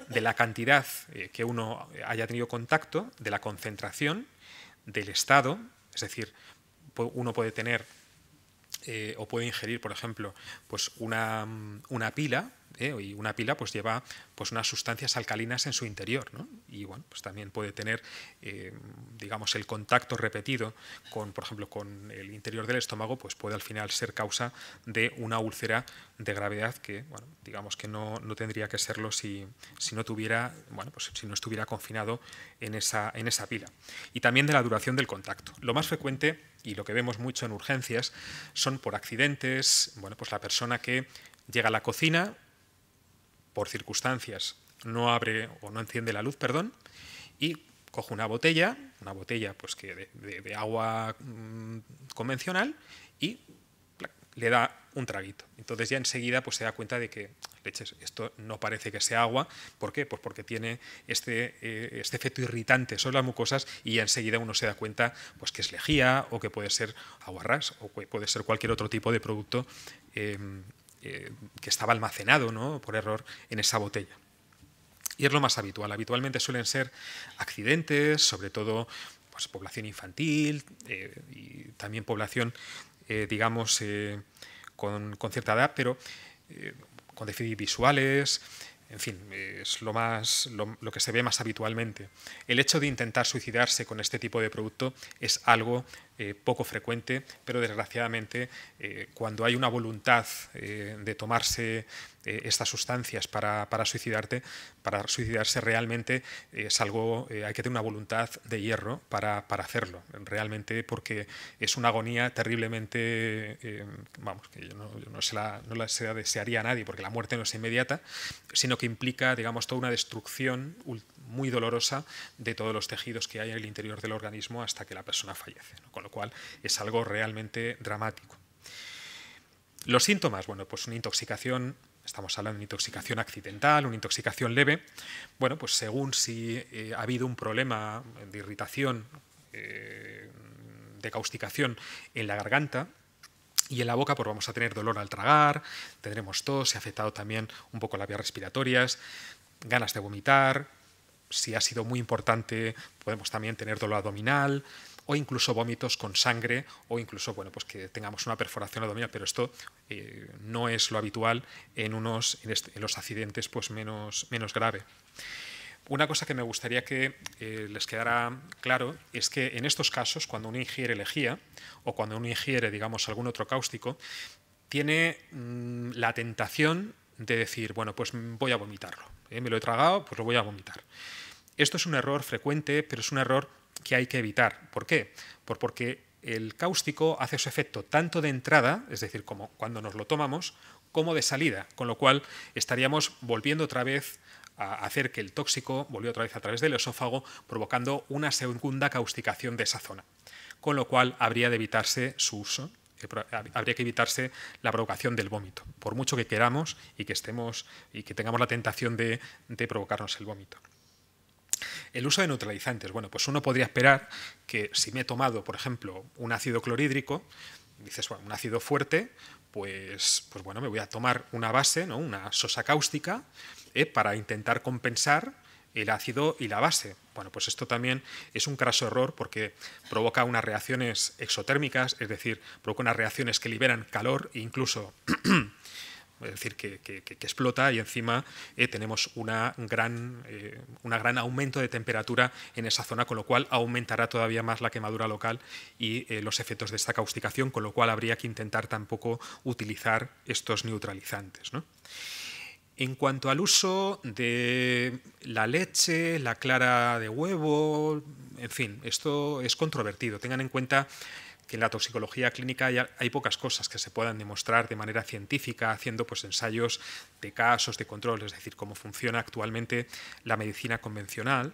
de la cantidad que uno haya tenido contacto, de la concentración, del estado, es decir, uno puede tener eh, o puede ingerir, por ejemplo, pues una, pila, eh, y una pila pues lleva pues unas sustancias alcalinas en su interior, ¿no? y bueno, pues también puede tener, eh, digamos, el contacto repetido con, por ejemplo, con el interior del estómago, pues puede al final ser causa de una úlcera de gravedad que, digamos que no, no tendría que serlo si, no tuviera, bueno, pues si no estuviera confinado en esa, en esa pila. Y también de la duración del contacto. Lo más frecuente y lo que vemos mucho en urgencias son por accidentes, bueno, pues la persona que llega a la cocina por circunstancias, no abre o no enciende la luz, perdón, y coge una botella, una botella pues que de, agua mm, convencional y le da un traguito. Entonces ya enseguida pues, se da cuenta de que, leches, esto no parece que sea agua. ¿Por qué? Pues porque tiene este, eh, este efecto irritante sobre las mucosas y ya enseguida uno se da cuenta pues, que es lejía o que puede ser aguarrás o puede ser cualquier otro tipo de producto em, eh, que estaba almacenado ¿no? por error en esa botella. Y es lo más habitual. Habitualmente suelen ser accidentes, sobre todo pues, población infantil eh, y también población eh, digamos, eh, con, cierta edad, pero eh, con déficit visuales, en fin, es lo, más, lo, que se ve más habitualmente. El hecho de intentar suicidarse con este tipo de producto es algo eh, poco frecuente, pero desgraciadamente eh, cuando hay una voluntad eh, de tomarse estas sustancias para, suicidarte, para suicidarse realmente es algo, hay que tener una voluntad de hierro para, hacerlo, realmente porque es una agonía terriblemente, vamos, que yo, no, se la, no, desearía a nadie porque la muerte no es inmediata, sino que implica, digamos, toda una destrucción muy dolorosa de todos los tejidos que hay en el interior del organismo hasta que la persona fallece lo cual es algo realmente dramático. Los síntomas, bueno, pues una intoxicación, estamos hablando de una intoxicación accidental, una intoxicación leve, bueno, pues según si eh, ha habido un problema de irritación, eh, de causticación en la garganta, y en la boca pues vamos a tener dolor al tragar, tendremos tos, se ha afectado también un poco las vías respiratorias, ganas de vomitar, si ha sido muy importante podemos también tener dolor abdominal, o incluso vómitos con sangre o incluso bueno, pues que tengamos una perforación abdominal, pero esto eh, no es lo habitual en, unos, en, los accidentes pues menos, menos grave. Una cosa que me gustaría que eh, les quedara claro es que en estos casos, cuando uno ingiere lejía o cuando uno ingiere, digamos, algún otro cáustico, tiene mm, la tentación de decir, bueno, pues voy a vomitarlo. ¿eh? Me lo he tragado, pues lo voy a vomitar. Esto es un error frecuente, pero es un error que hay que evitar. ¿Por qué? Pues porque el cáustico hace su efecto tanto de entrada, es decir, como cuando nos lo tomamos, como de salida, con lo cual estaríamos volviendo otra vez a hacer que el tóxico volvió otra vez a través del esófago, provocando una segunda causticación de esa zona. Con lo cual habría de evitarse su uso, eh, habría que evitarse la provocación del vómito, por mucho que queramos y que estemos y que tengamos la tentación de provocarnos el vómito. El uso de neutralizantes. Bueno, pues uno podría esperar que si me he tomado, por ejemplo, un ácido clorhídrico, dices, bueno, un ácido fuerte, pues, pues bueno, me voy a tomar una base, ¿no? una sosa cáustica, ¿eh? para intentar compensar el ácido y la base. Bueno, pues esto también es un craso error porque provoca unas reacciones exotérmicas, es decir, provoca unas reacciones que liberan calor e incluso es decir, que, explota y encima eh, tenemos un gran, eh, una gran aumento de temperatura en esa zona, con lo cual aumentará todavía más la quemadura local y eh, los efectos de esta causticación, con lo cual habría que intentar tampoco utilizar estos neutralizantes. En cuanto al uso de la leche, la clara de huevo, en fin, esto es controvertido. Tengan en cuenta que en la toxicología clínica hay, pocas cosas que se puedan demostrar de manera científica haciendo pues, ensayos de casos, de control, es decir, cómo funciona actualmente la medicina convencional,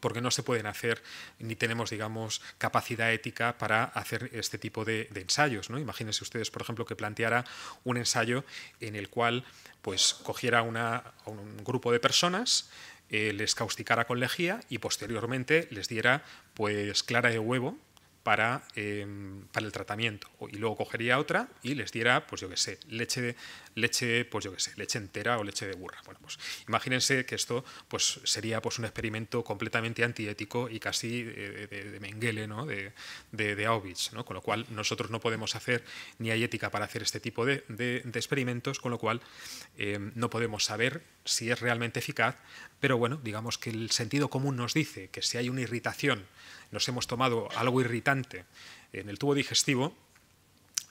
porque no se pueden hacer ni tenemos, digamos, capacidad ética para hacer este tipo de, ensayos. ¿no? Imagínense ustedes, por ejemplo, que planteara un ensayo en el cual pues, cogiera una, un grupo de personas, eh, les causticara con lejía y posteriormente les diera pues, clara de huevo Em, para, el tratamiento. Y luego cogería otra y les diera, pues yo qué sé, leche, leche, pues yo qué sé, leche entera o leche de burra. Bueno, pues imagínense que esto pues, sería pues, un experimento completamente antiético y casi eh, de, de, Mengele, ¿no? de, de, con lo cual nosotros no podemos hacer, ni hay ética para hacer este tipo de, experimentos, con lo cual em, no podemos saber si es realmente eficaz, pero bueno, digamos que el sentido común nos dice que si hay una irritación, nos hemos tomado algo irritante en el tubo digestivo,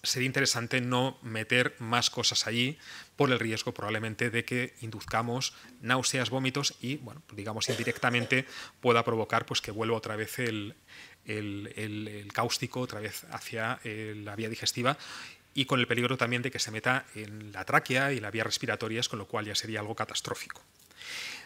sería interesante no meter más cosas allí por el riesgo probablemente de que induzcamos náuseas, vómitos y, bueno, digamos indirectamente pueda provocar pues, que vuelva otra vez el, el cáustico otra vez hacia eh, la vía digestiva y con el peligro también de que se meta en la tráquea y las vías respiratorias, con lo cual ya sería algo catastrófico.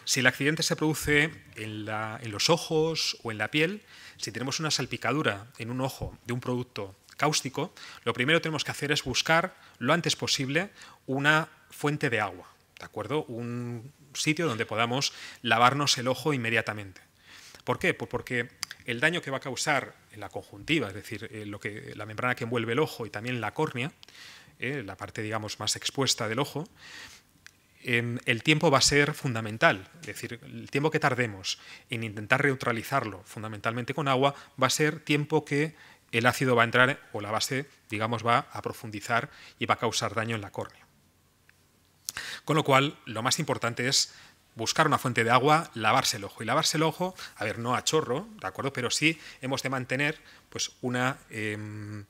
Si el accidente se produce en, en, los ojos o en la piel, si tenemos una salpicadura en un ojo de un producto cáustico, lo primero que tenemos que hacer es buscar lo antes posible una fuente de agua, ¿de acuerdo? Un sitio donde podamos lavarnos el ojo inmediatamente. ¿Por qué? Pues porque el daño que va a causar en la conjuntiva, es decir, eh, lo que, la membrana que envuelve el ojo y también la córnea, eh, la parte digamos, más expuesta del ojo, em, el tiempo va a ser fundamental, es decir, el tiempo que tardemos en intentar neutralizarlo fundamentalmente con agua va a ser tiempo que el ácido va a entrar o la base, digamos, va a profundizar y va a causar daño en la córnea. Con lo cual, lo más importante es buscar una fuente de agua, lavarse el ojo. Y lavarse el ojo, a ver, no a chorro, ¿de acuerdo? Pero sí hemos de mantener pues, una em,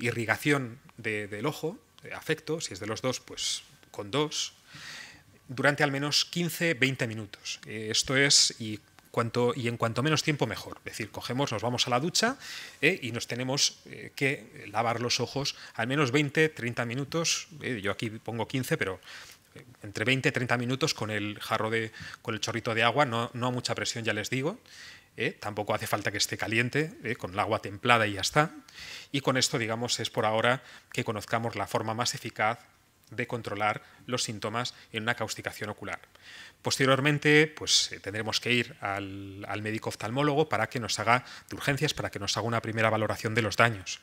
irrigación del ojo, de afecto, si es de los dos, pues con dos, durante al menos 15-20 minutos. Eh, esto es, y, y en cuanto menos tiempo mejor. Es decir, cogemos, nos vamos a la ducha eh, y nos tenemos eh, que lavar los ojos al menos 20-30 minutos. yo aquí pongo 15, pero entre 20 y 30 minutos con el jarro de, con el chorrito de agua, no, no a mucha presión, ya les digo. ¿eh? Tampoco hace falta que esté caliente, ¿eh? con el agua templada y ya está. Y con esto, digamos, es por ahora que conozcamos la forma más eficaz de controlar los síntomas en una causticación ocular. Posteriormente, pues eh, tendremos que ir al, al, médico oftalmólogo para que nos haga de urgencias, para que nos haga una primera valoración de los daños.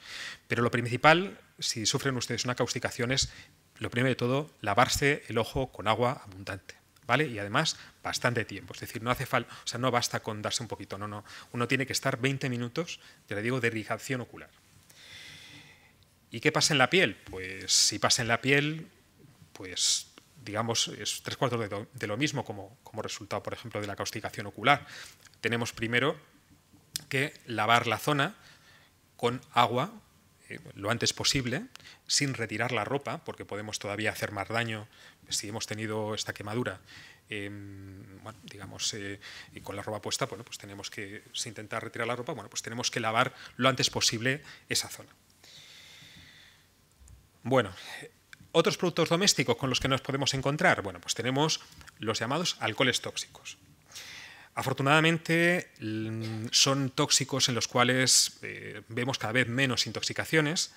Pero lo principal, si sufren ustedes una causticación, es lo primero de todo, lavarse el ojo con agua abundante. ¿Vale? Y además, bastante tiempo. Es decir, no hace falta, o sea, no basta con darse un poquito, no, no. Uno tiene que estar 20 minutos, ya le digo, de irrigación ocular. ¿Y qué pasa en la piel? Pues si pasa en la piel, pues digamos, es tres cuartos de, lo mismo como, como resultado, por ejemplo, de la causticación ocular. Tenemos primero que lavar la zona con agua lo antes posible, sin retirar la ropa, porque podemos todavía hacer más daño si hemos tenido esta quemadura. Em, digamos, eh, y con la ropa puesta, bueno, pues tenemos que, intentar retirar la ropa, bueno, pues tenemos que lavar lo antes posible esa zona. Bueno, otros productos domésticos con los que nos podemos encontrar, bueno, pues tenemos los llamados alcoholes tóxicos. Afortunadamente mm, son tóxicos en los cuales eh, vemos cada vez menos intoxicaciones,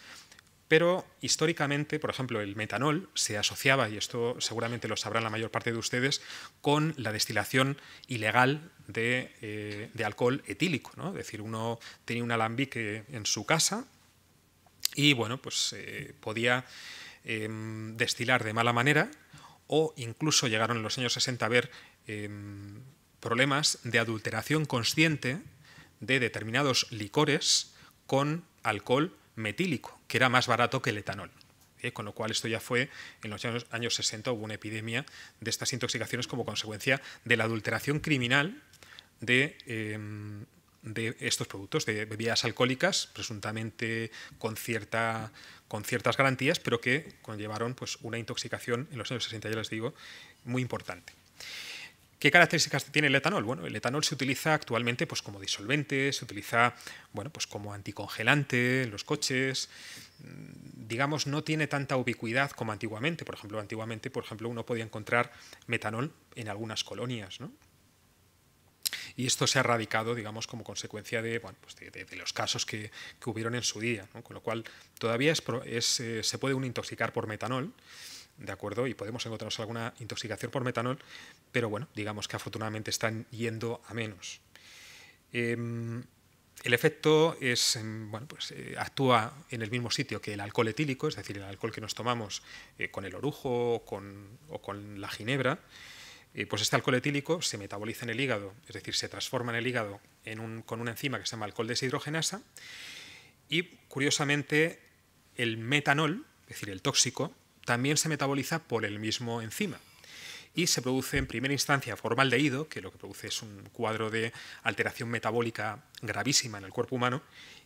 pero históricamente, por ejemplo, el metanol se asociaba, y esto seguramente lo sabrán la mayor parte de ustedes, con la destilación ilegal de, eh, alcohol etílico. Es decir, uno tenía un alambique en su casa y bueno, pues eh, podía em, destilar de mala manera o incluso llegaron en los años 60 a ver em, problemas de adulteración consciente de determinados licores con alcohol metílico, que era más barato que el etanol. ¿eh? con lo cual esto ya fue, en los años, años 60 hubo una epidemia de estas intoxicaciones como consecuencia de la adulteración criminal de, em, de estos productos, de bebidas alcohólicas, presuntamente con, cierta, con ciertas garantías, pero que conllevaron pues, una intoxicación en los años 60, ya les digo, muy importante. ¿Qué características tiene el etanol? Bueno, el etanol se utiliza actualmente pues, como disolvente, se utiliza bueno, pues, como anticongelante en los coches. Mm, digamos, no tiene tanta ubicuidad como antiguamente. Por ejemplo, antiguamente, por ejemplo, uno podía encontrar metanol en algunas colonias. ¿no? y esto se ha erradicado, digamos, como consecuencia de, pues, de, los casos que, que, hubieron en su día, con lo cual todavía eh, se puede uno intoxicar por metanol, ¿de acuerdo? Y podemos encontrarnos alguna intoxicación por metanol, pero bueno, digamos que afortunadamente están yendo a menos. Em, el efecto es, em, pues, eh, actúa en el mismo sitio que el alcohol etílico, es decir, el alcohol que nos tomamos eh, con el orujo o con, o con la ginebra, eh, pues este alcohol etílico se metaboliza en el hígado, es decir, se transforma en el hígado en un, con una enzima que se llama alcohol deshidrogenasa y, curiosamente, el metanol, es decir, el tóxico, también se metaboliza por el mismo enzima y se produce en primera instancia formaldehído, que lo que produce es un cuadro de alteración metabólica gravísima en el cuerpo humano,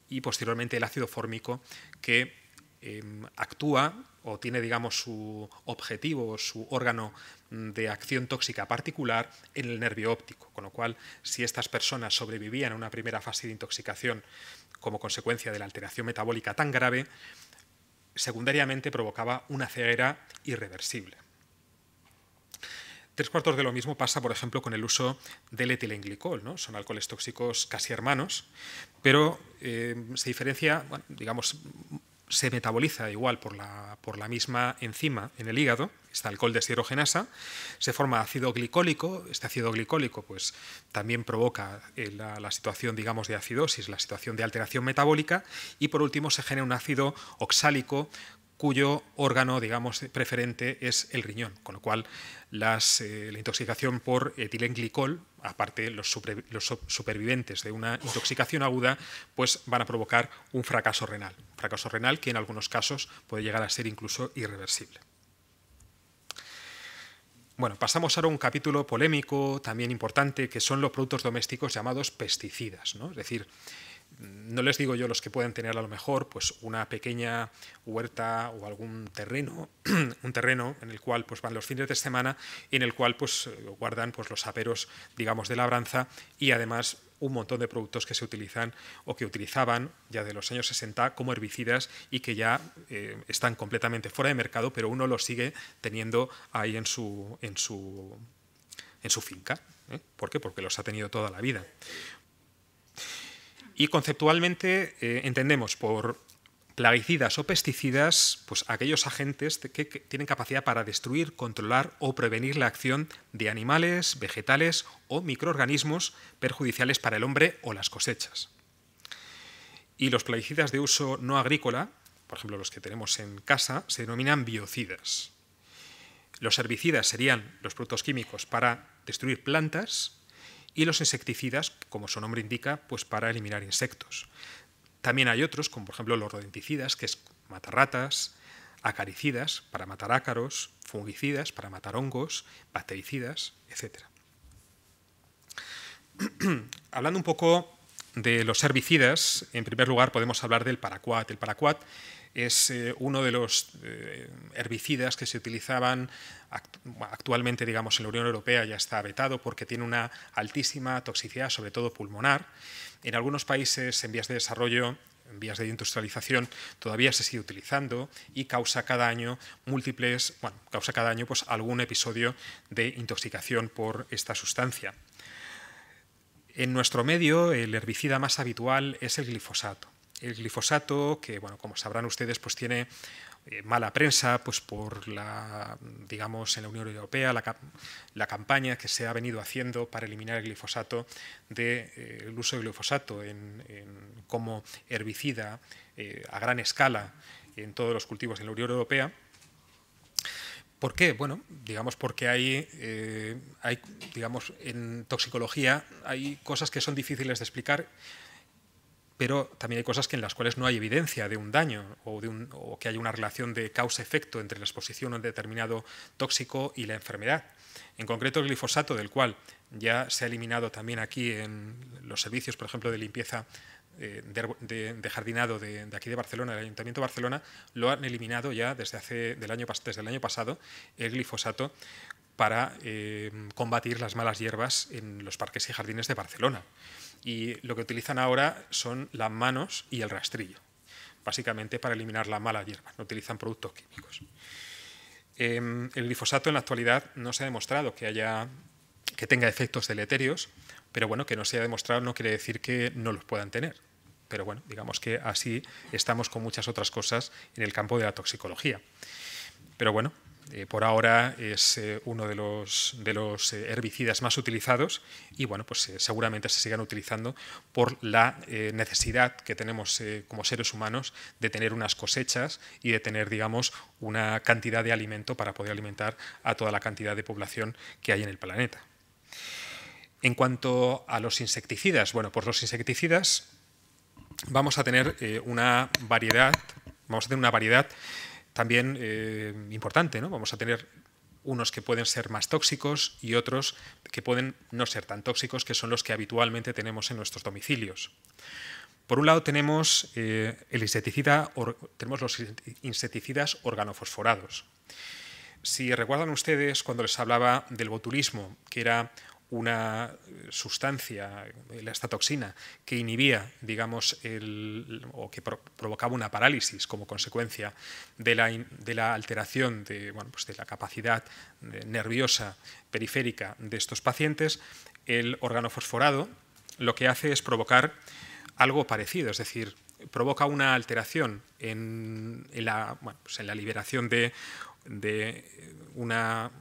y posteriormente el ácido fórmico que em, actúa o tiene digamos, su objetivo o su órgano de acción tóxica particular en el nervio óptico, con lo cual si estas personas sobrevivían a una primera fase de intoxicación como consecuencia de la alteración metabólica tan grave, secundariamente provocaba una ceguera irreversible. Tres cuartos de lo mismo pasa, por ejemplo, con el uso del etilenglicol. ¿no? Son alcoholes tóxicos casi hermanos, pero eh, se diferencia, digamos, se metaboliza igual por la, por la misma enzima en el hígado, esta alcohol deshidrogenasa, se forma ácido glicólico, este ácido glicólico pues, también provoca eh, la, la, situación digamos, de acidosis, la situación de alteración metabólica, y por último se genera un ácido oxálico cuyo órgano, digamos, preferente es el riñón, con lo cual las, eh, la intoxicación por etilenglicol, aparte los, los, supervivientes de una intoxicación aguda, pues van a provocar un fracaso renal, fracaso renal que en algunos casos puede llegar a ser incluso irreversible. Bueno, pasamos ahora a un capítulo polémico, también importante, que son los productos domésticos llamados pesticidas, ¿no? es decir, no les digo yo los que pueden tener a lo mejor pues una pequeña huerta o algún terreno, un terreno en el cual pues van los fines de semana y en el cual pues guardan pues los aperos, digamos, de labranza y además un montón de productos que se utilizan o que utilizaban ya de los años 60 como herbicidas y que ya eh, están completamente fuera de mercado, pero uno los sigue teniendo ahí en su, en su, en su finca. ¿eh? ¿Por qué? Porque los ha tenido toda la vida. Y conceptualmente eh, entendemos por plaguicidas o pesticidas, pues aquellos agentes que tienen capacidad para destruir, controlar o prevenir la acción de animales, vegetales o microorganismos perjudiciales para el hombre o las cosechas. Y los plaguicidas de uso no agrícola, por ejemplo los que tenemos en casa, se denominan biocidas. Los herbicidas serían los productos químicos para destruir plantas y los insecticidas, como su nombre indica, pues para eliminar insectos. También hay otros, como por ejemplo los rodenticidas, que es ratas, acaricidas para matar ácaros, fungicidas para matar hongos, bactericidas, etc. Hablando un poco de los herbicidas, en primer lugar podemos hablar del paracuat. El paraquat es eh, uno de los eh, herbicidas que se utilizaban actualmente, digamos, en la Unión Europea ya está vetado porque tiene una altísima toxicidad, sobre todo pulmonar. En algunos países en vías de desarrollo en vías de industrialización todavía se sigue utilizando y causa cada año múltiples, bueno, causa cada año pues algún episodio de intoxicación por esta sustancia. En nuestro medio el herbicida más habitual es el glifosato el glifosato, que bueno, como sabrán ustedes, pues tiene eh, mala prensa pues por la digamos en la Unión Europea la, campaña que se ha venido haciendo para eliminar el glifosato de, eh, uso del glifosato en, como herbicida eh, a gran escala en todos los cultivos en la Unión Europea. ¿Por qué? Bueno, digamos porque hay digamos, en toxicología hay cosas que son difíciles de explicar pero también hay cosas en las cuales no hay evidencia de un daño o, de un, que haya una relación de causa-efecto entre la exposición a un determinado tóxico y la enfermedad. En concreto, el glifosato, del cual ya se ha eliminado también aquí en los servicios, por ejemplo, de limpieza eh, de, jardinado de, aquí de Barcelona, del Ayuntamiento de Barcelona, lo han eliminado ya desde, hace, del año, desde el año pasado el glifosato para eh, combatir las malas hierbas en los parques y jardines de Barcelona y lo que utilizan ahora son las manos y el rastrillo, básicamente para eliminar la mala hierba, no utilizan productos químicos. Em, el glifosato en la actualidad no se ha demostrado que, haya, que tenga efectos deleterios, pero bueno, que no se haya demostrado no quiere decir que no los puedan tener. Pero bueno, digamos que así estamos con muchas otras cosas en el campo de la toxicología. Pero bueno, eh, por ahora es eh, uno de los, eh, herbicidas más utilizados y bueno, pues seguramente se sigan utilizando por la necesidad que tenemos como seres humanos de tener unas cosechas y de tener, digamos, una cantidad de alimento para poder alimentar a toda la cantidad de población que hay en el planeta. En cuanto a los insecticidas, bueno, por los insecticidas vamos a tener una variedad, vamos a tener una variedad también eh, importante, ¿no? Vamos a tener unos que pueden ser más tóxicos y otros que pueden no ser tan tóxicos, que son los que habitualmente tenemos en nuestros domicilios. Por un lado tenemos, eh, el insecticida, tenemos los insecticidas organofosforados. Si recuerdan ustedes cuando les hablaba del botulismo, que era una eh, sustancia, eh, esta toxina, que inhibía, digamos, el, o que provocaba una parálisis como consecuencia de la, alteración de, pues de la capacidad eh, nerviosa periférica de estos pacientes, el órgano fosforado lo que hace es provocar algo parecido, es decir, provoca una alteración en, en, la, pues liberación de una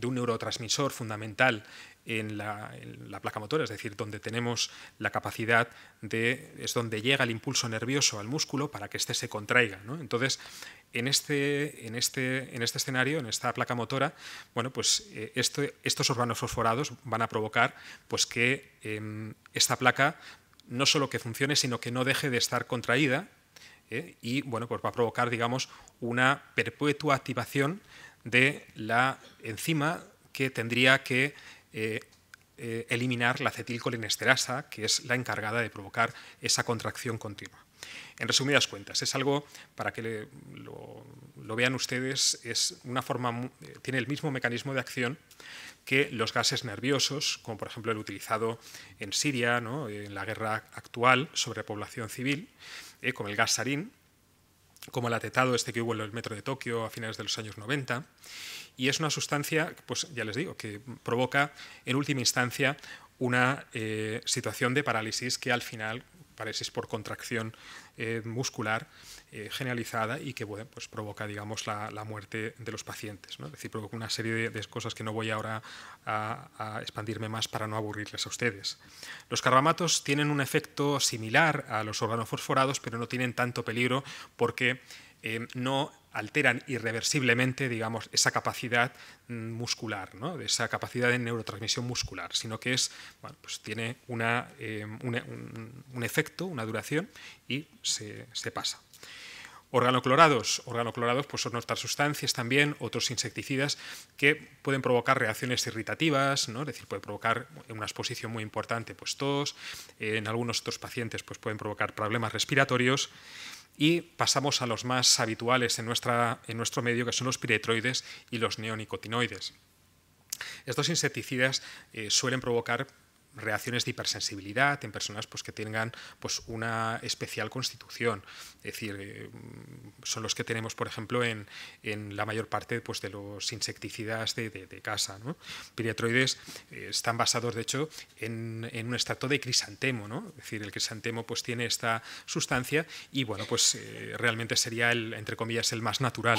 de un neurotransmisor fundamental en la, placa motora, es decir, donde tenemos la capacidad de, es donde llega el impulso nervioso al músculo para que éste se contraiga. Entonces, en este, en, este, en este escenario, en esta placa motora, bueno, pues eh, estos órganos fosforados van a provocar pues, que em, esta placa no solo que funcione, sino que no deje de estar contraída ¿eh? y bueno, pues va a provocar digamos, una perpetua activación de la enzima que tendría que eh, eh, eliminar la acetilcolinesterasa, que es la encargada de provocar esa contracción continua. En resumidas cuentas, es algo, para que lo, vean ustedes, es una forma, eh, tiene el mismo mecanismo de acción que los gases nerviosos, como por ejemplo el utilizado en Siria, en la guerra actual sobre población civil, eh, con el gas sarín, como el atetado este que hubo en el metro de Tokio a finales de los años 90. Y es una sustancia, pues ya les digo, que provoca en última instancia una eh, situación de parálisis que al final es por contracción eh, muscular eh, generalizada y que pues provoca digamos, la, muerte de los pacientes. ¿no? Es decir, provoca una serie de, cosas que no voy ahora a, a, expandirme más para no aburrirles a ustedes. Los carbamatos tienen un efecto similar a los organofosforados, pero no tienen tanto peligro porque eh, no alteran irreversiblemente, digamos, esa capacidad mm, muscular, ¿no? esa capacidad de neurotransmisión muscular, sino que es, bueno, pues tiene una, eh, un, efecto, una duración y se, pasa. Organoclorados, organoclorados pues son otras sustancias también, otros insecticidas que pueden provocar reacciones irritativas, ¿no? es decir, puede provocar una exposición muy importante, pues tos, en algunos otros pacientes pues, pueden provocar problemas respiratorios y pasamos a los más habituales en, nuestra, en nuestro medio, que son los piretroides y los neonicotinoides. Estos insecticidas eh, suelen provocar reacciones de hipersensibilidad en personas pues, que tengan pues, una especial constitución. Es decir, eh, son los que tenemos, por ejemplo, en, la mayor parte pues, de los insecticidas de, de, casa. Piriatroides eh, están basados, de hecho, en, un estrato de crisantemo. ¿no? Es decir, el crisantemo pues, tiene esta sustancia y bueno, pues eh, realmente sería, el, entre comillas, el más natural.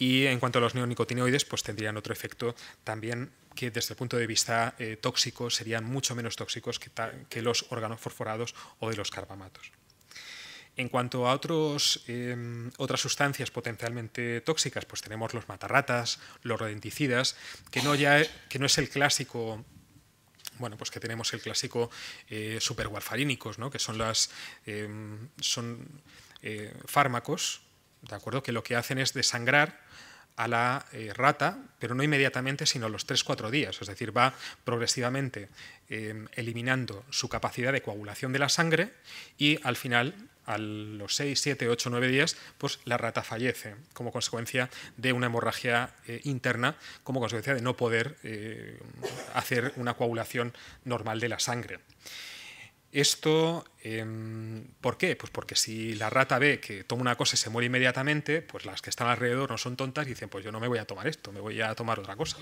Y en cuanto a los neonicotinoides, pues tendrían otro efecto también que desde el punto de vista eh, tóxico serían mucho menos tóxicos que, los los forforados o de los carbamatos. En cuanto a otros, em, otras sustancias potencialmente tóxicas, pues tenemos los matarratas, los rodenticidas, que no, ya, e, que no es el clásico bueno, pues que tenemos el clásico eh, superwarfarínicos, ¿no? que son las em, son eh, fármacos ¿de acuerdo? que lo que hacen es desangrar a la eh, rata, pero no inmediatamente, sino a los 3-4 días. Es decir, va progresivamente em, eliminando su capacidad de coagulación de la sangre y al final, a los 6, 7, 8, 9 días, pues la rata fallece como consecuencia de una hemorragia eh, interna, como consecuencia de no poder eh, hacer una coagulación normal de la sangre. Esto, em, ¿por qué? Pues porque si la rata ve que toma una cosa y se muere inmediatamente, pues las que están alrededor no son tontas y dicen, pues yo no me voy a tomar esto, me voy a tomar otra cosa.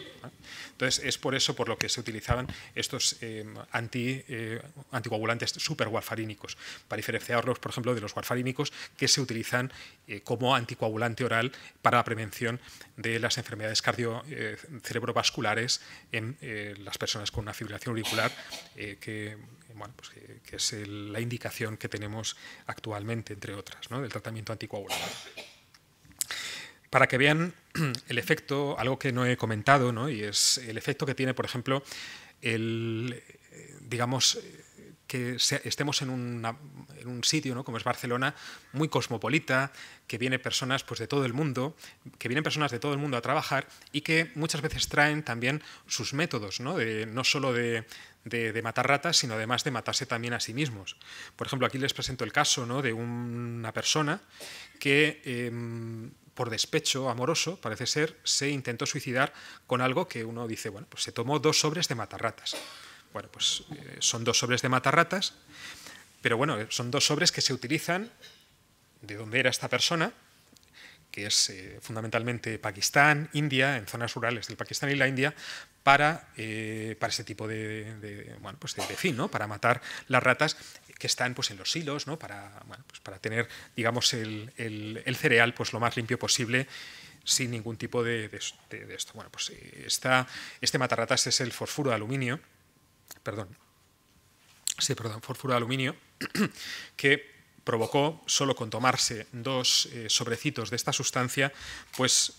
Entonces, es por eso por lo que se utilizaban estos em, anti, eh, anticoagulantes superwarfarínicos, para diferenciarlos, por ejemplo, de los warfarínicos que se utilizan eh, como anticoagulante oral para la prevención de las enfermedades cardio, eh, cerebrovasculares en las personas con una fibrilación auricular que pues que, es la indicación que tenemos actualmente, entre otras, del tratamiento anticoagulante. Para que vean el efecto, algo que no he comentado, y es el efecto que tiene, por ejemplo, el, eh, digamos, eh, que estemos en, un sitio, como es Barcelona, muy cosmopolita, que viene personas pues, de todo el mundo, que vienen personas de todo el mundo a trabajar y que muchas veces traen también sus métodos, no, de, no solo de, de, matar ratas, sino además de matarse también a sí mismos. Por ejemplo, aquí les presento el caso ¿no? de una persona que em, por despecho amoroso, parece ser, se intentó suicidar con algo que uno dice, bueno, pues se tomó dos sobres de ratas. Bueno, pues eh, son dos sobres de ratas, pero bueno, son dos sobres que se utilizan de donde era esta persona que es eh, fundamentalmente Pakistán, India, en zonas rurales del Pakistán y la India, para, eh, para ese tipo de, pues de, fin, ¿no? para matar las ratas que están pues, en los hilos, ¿no? para, pues para tener digamos, el, cereal pues, lo más limpio posible sin ningún tipo de, esto. Bueno, pues eh, está este matarratas es el forfuro de aluminio, perdón, sí, perdón, forfuro de aluminio, que provocó, solo con tomarse dos eh, sobrecitos de esta sustancia, pues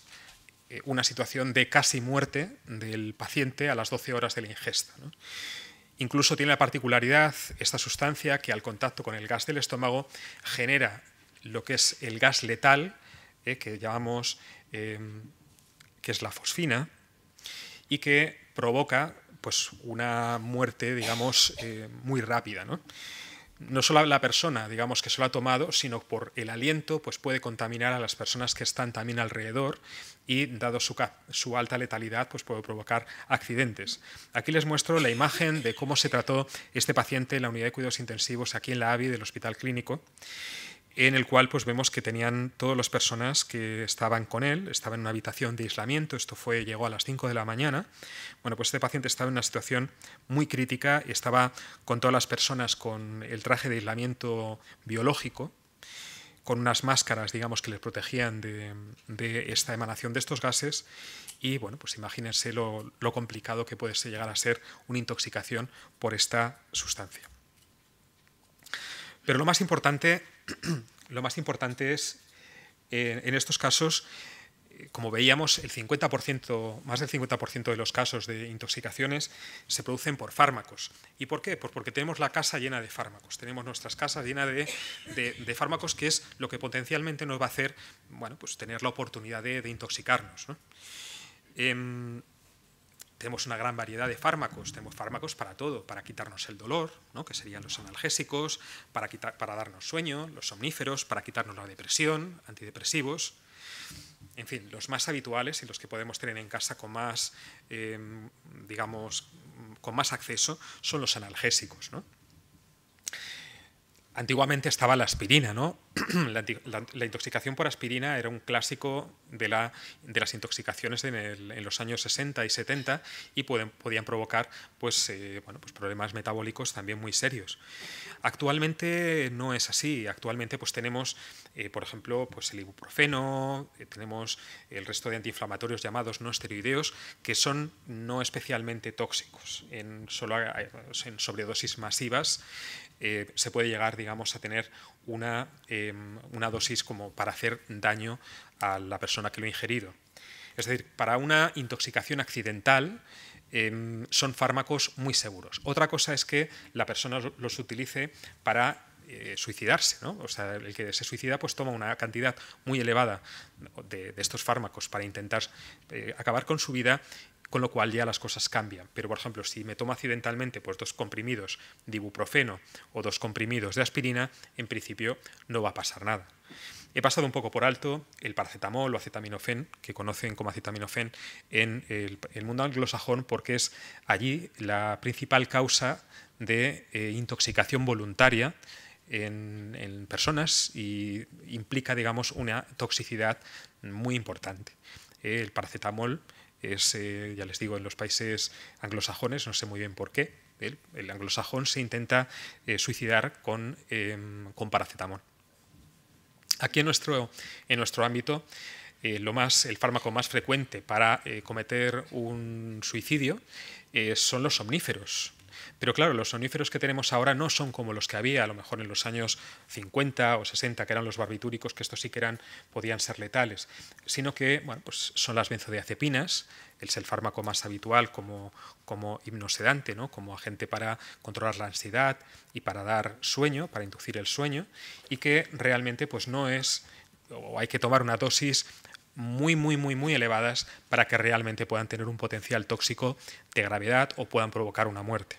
eh, una situación de casi muerte del paciente a las 12 horas de la ingesta. Incluso tiene la particularidad esta sustancia que al contacto con el gas del estómago genera lo que es el gas letal, eh, que llamamos em, que es la fosfina, y que provoca pues, una muerte, digamos, muy rápida. ¿no? no solo la persona, digamos, que se lo ha tomado, sino por el aliento, pues puede contaminar a las personas que están también alrededor y, dado su, alta letalidad, pues puede provocar accidentes. Aquí les muestro la imagen de cómo se trató este paciente en la unidad de cuidados intensivos aquí en la AVI del Hospital Clínico en el cual pues vemos que tenían todas las personas que estaban con él, estaba en una habitación de aislamiento, esto fue llegó a las 5 de la mañana. Bueno, pues este paciente estaba en una situación muy crítica, estaba con todas las personas con el traje de aislamiento biológico, con unas máscaras, digamos, que les protegían de, esta emanación de estos gases y bueno, pues imagínense lo, lo complicado que puede llegar a ser una intoxicación por esta sustancia. Pero lo más importante lo más importante es, eh, en estos casos, eh, como veíamos, el 50%, más del 50% de los casos de intoxicaciones se producen por fármacos. ¿Y por qué? Pues porque tenemos la casa llena de fármacos, tenemos nuestras casas llenas de, de, fármacos, que es lo que potencialmente nos va a hacer bueno, pues tener la oportunidad de, intoxicarnos. ¿no? Em, tenemos una gran variedad de fármacos, tenemos fármacos para todo, para quitarnos el dolor, que serían los analgésicos, para, para darnos sueño, los somníferos, para quitarnos la depresión, antidepresivos, en fin, los más habituales y los que podemos tener en casa con más, eh, digamos, con más acceso son los analgésicos, ¿no? antiguamente estaba la aspirina, ¿no? la, intoxicación por aspirina era un clásico de, la, de las intoxicaciones en, los años 60 y 70 y podían provocar pues, eh, bueno, pues problemas metabólicos también muy serios. Actualmente no es así. Actualmente pues, tenemos, eh, por ejemplo, pues, el ibuprofeno, eh, tenemos el resto de antiinflamatorios llamados no esteroideos, que son no especialmente tóxicos en, solo, en sobredosis masivas eh, se puede llegar, digamos, a tener una, em, una dosis como para hacer daño a la persona que lo ha ingerido. Es decir, para una intoxicación accidental, em, son fármacos muy seguros. Otra cosa es que la persona los utilice para eh, suicidarse, ¿no? O sea, el que se suicida pues toma una cantidad muy elevada de, estos fármacos para intentar eh, acabar con su vida con lo cual ya las cosas cambian. Pero, por ejemplo, si me tomo accidentalmente pues, dos comprimidos de ibuprofeno o dos comprimidos de aspirina, en principio no va a pasar nada. He pasado un poco por alto el paracetamol o acetaminofén, que conocen como acetaminofen en el, mundo anglosajón, porque es allí la principal causa de eh, intoxicación voluntaria en, en, personas y implica, digamos, una toxicidad muy importante. El paracetamol es, eh, ya les digo, en los países anglosajones, no sé muy bien por qué, el, anglosajón se intenta eh, suicidar em, con, paracetamol. Aquí en nuestro, en nuestro ámbito, eh, lo más, el fármaco más frecuente para cometer un suicidio son los somníferos. Pero claro, los soníferos que tenemos ahora no son como los que había a lo mejor en los años 50 o 60, que eran los barbitúricos, que estos sí que eran, podían ser letales, sino que pues son las benzodiazepinas, es el fármaco más habitual como, como hipnosedante, ¿no? como agente para controlar la ansiedad y para dar sueño, para inducir el sueño, y que realmente pues no es, o hay que tomar una dosis muy, muy, muy, muy elevadas para que realmente puedan tener un potencial tóxico de gravedad o puedan provocar una muerte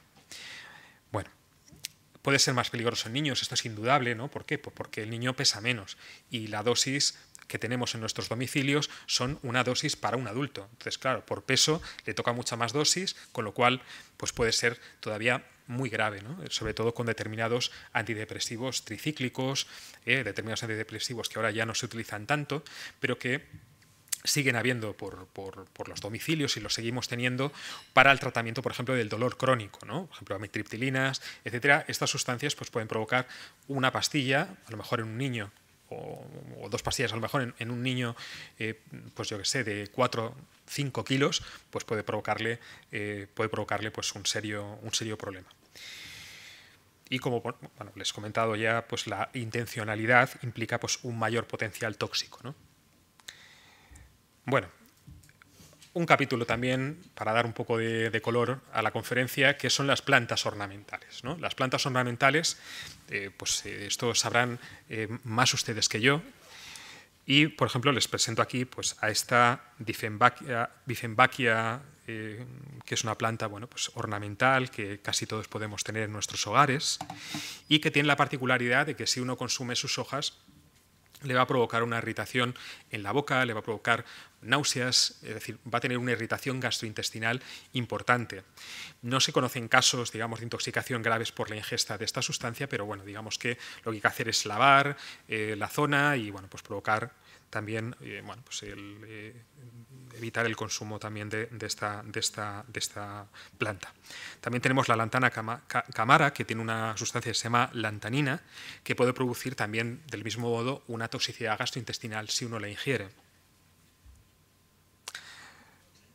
puede ser más peligroso en niños, esto es indudable, ¿no? ¿Por qué? Pues porque el niño pesa menos y la dosis que tenemos en nuestros domicilios son una dosis para un adulto. Entonces, claro, por peso le toca mucha más dosis, con lo cual pues puede ser todavía muy grave, ¿no? sobre todo con determinados antidepresivos tricíclicos, ¿eh? determinados antidepresivos que ahora ya no se utilizan tanto, pero que siguen habiendo por, los domicilios y los seguimos teniendo para el tratamiento, por ejemplo, del dolor crónico, ¿no? por ejemplo, amitriptilinas, etcétera. Estas sustancias pues, pueden provocar una pastilla, a lo mejor en un niño, o, dos pastillas, a lo mejor en, un niño, eh, pues yo que sé, de cuatro, cinco kilos, pues puede provocarle, eh, puede provocarle pues, un, serio, un serio problema. Y como bueno, les he comentado ya, pues la intencionalidad implica pues, un mayor potencial tóxico. ¿no? Bueno, un capítulo también para dar un poco de, color a la conferencia, que son las plantas ornamentales. ¿no? Las plantas ornamentales, eh, pues eh, esto sabrán eh, más ustedes que yo. Y, por ejemplo, les presento aquí pues, a esta bifembaquia, que es una planta bueno, pues, ornamental que casi todos podemos tener en nuestros hogares y que tiene la particularidad de que si uno consume sus hojas, le va a provocar una irritación en la boca, le va a provocar náuseas, es decir, va a tener una irritación gastrointestinal importante. No se conocen casos, digamos, de intoxicación graves por la ingesta de esta sustancia, pero bueno, digamos que lo que hay que hacer es lavar eh, la zona y bueno, pues provocar también eh, bueno, pues eh, evitar el consumo también de, esta, de, esta, planta. También tenemos la lantana camara, que tiene una sustancia que se llama lantanina, que puede producir también, del mismo modo, una toxicidad gastrointestinal si uno la ingiere.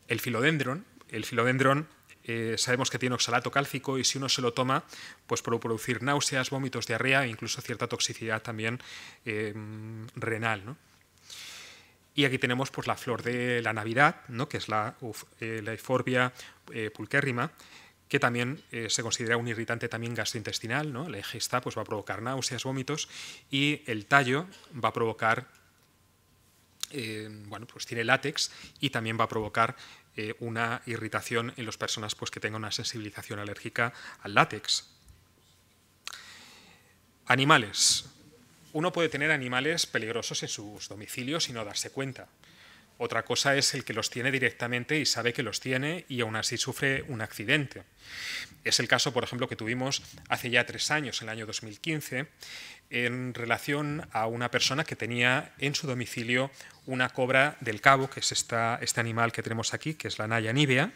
El filodendron, el filodendron eh, sabemos que tiene oxalato cálcico y si uno se lo toma, pues puede producir náuseas, vómitos, diarrea e incluso cierta toxicidad también renal. ¿no? Y aquí tenemos pues, la flor de la Navidad, que es la, uf, euforbia eh, eh, pulquérrima, que también eh, se considera un irritante también gastrointestinal. ¿no? La ingesta pues, va a provocar náuseas, vómitos y el tallo va a provocar, bueno, pues tiene látex y también va a provocar una irritación en las personas pues, que tengan una sensibilización alérgica al látex. Animales. Uno puede tener animales peligrosos en sus domicilios y no darse cuenta. Otra cosa es el que los tiene directamente y sabe que los tiene y aún así sufre un accidente. Es el caso, por ejemplo, que tuvimos hace ya tres años, en el año 2015, en relación a una persona que tenía en su domicilio una cobra del cabo, que es este animal que tenemos aquí, que es la Naya nivea,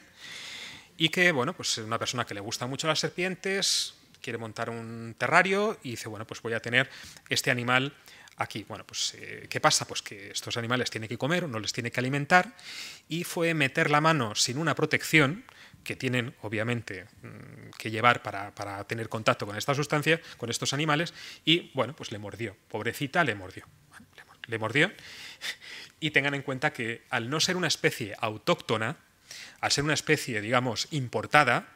y que, bueno, pues es una persona que le gusta mucho las serpientes, quiere montar un terrario y dice, bueno, pues voy a tener este animal aquí. Bueno, pues eh, ¿qué pasa? Pues que estos animales tienen que comer, no les tiene que alimentar, y fue meter la mano sin una protección que tienen obviamente mm, que llevar para, tener contacto con esta sustancia, con estos animales, y bueno, pues le mordió, pobrecita le mordió, le mordió, y tengan en cuenta que al no ser una especie autóctona, al ser una especie, digamos, importada,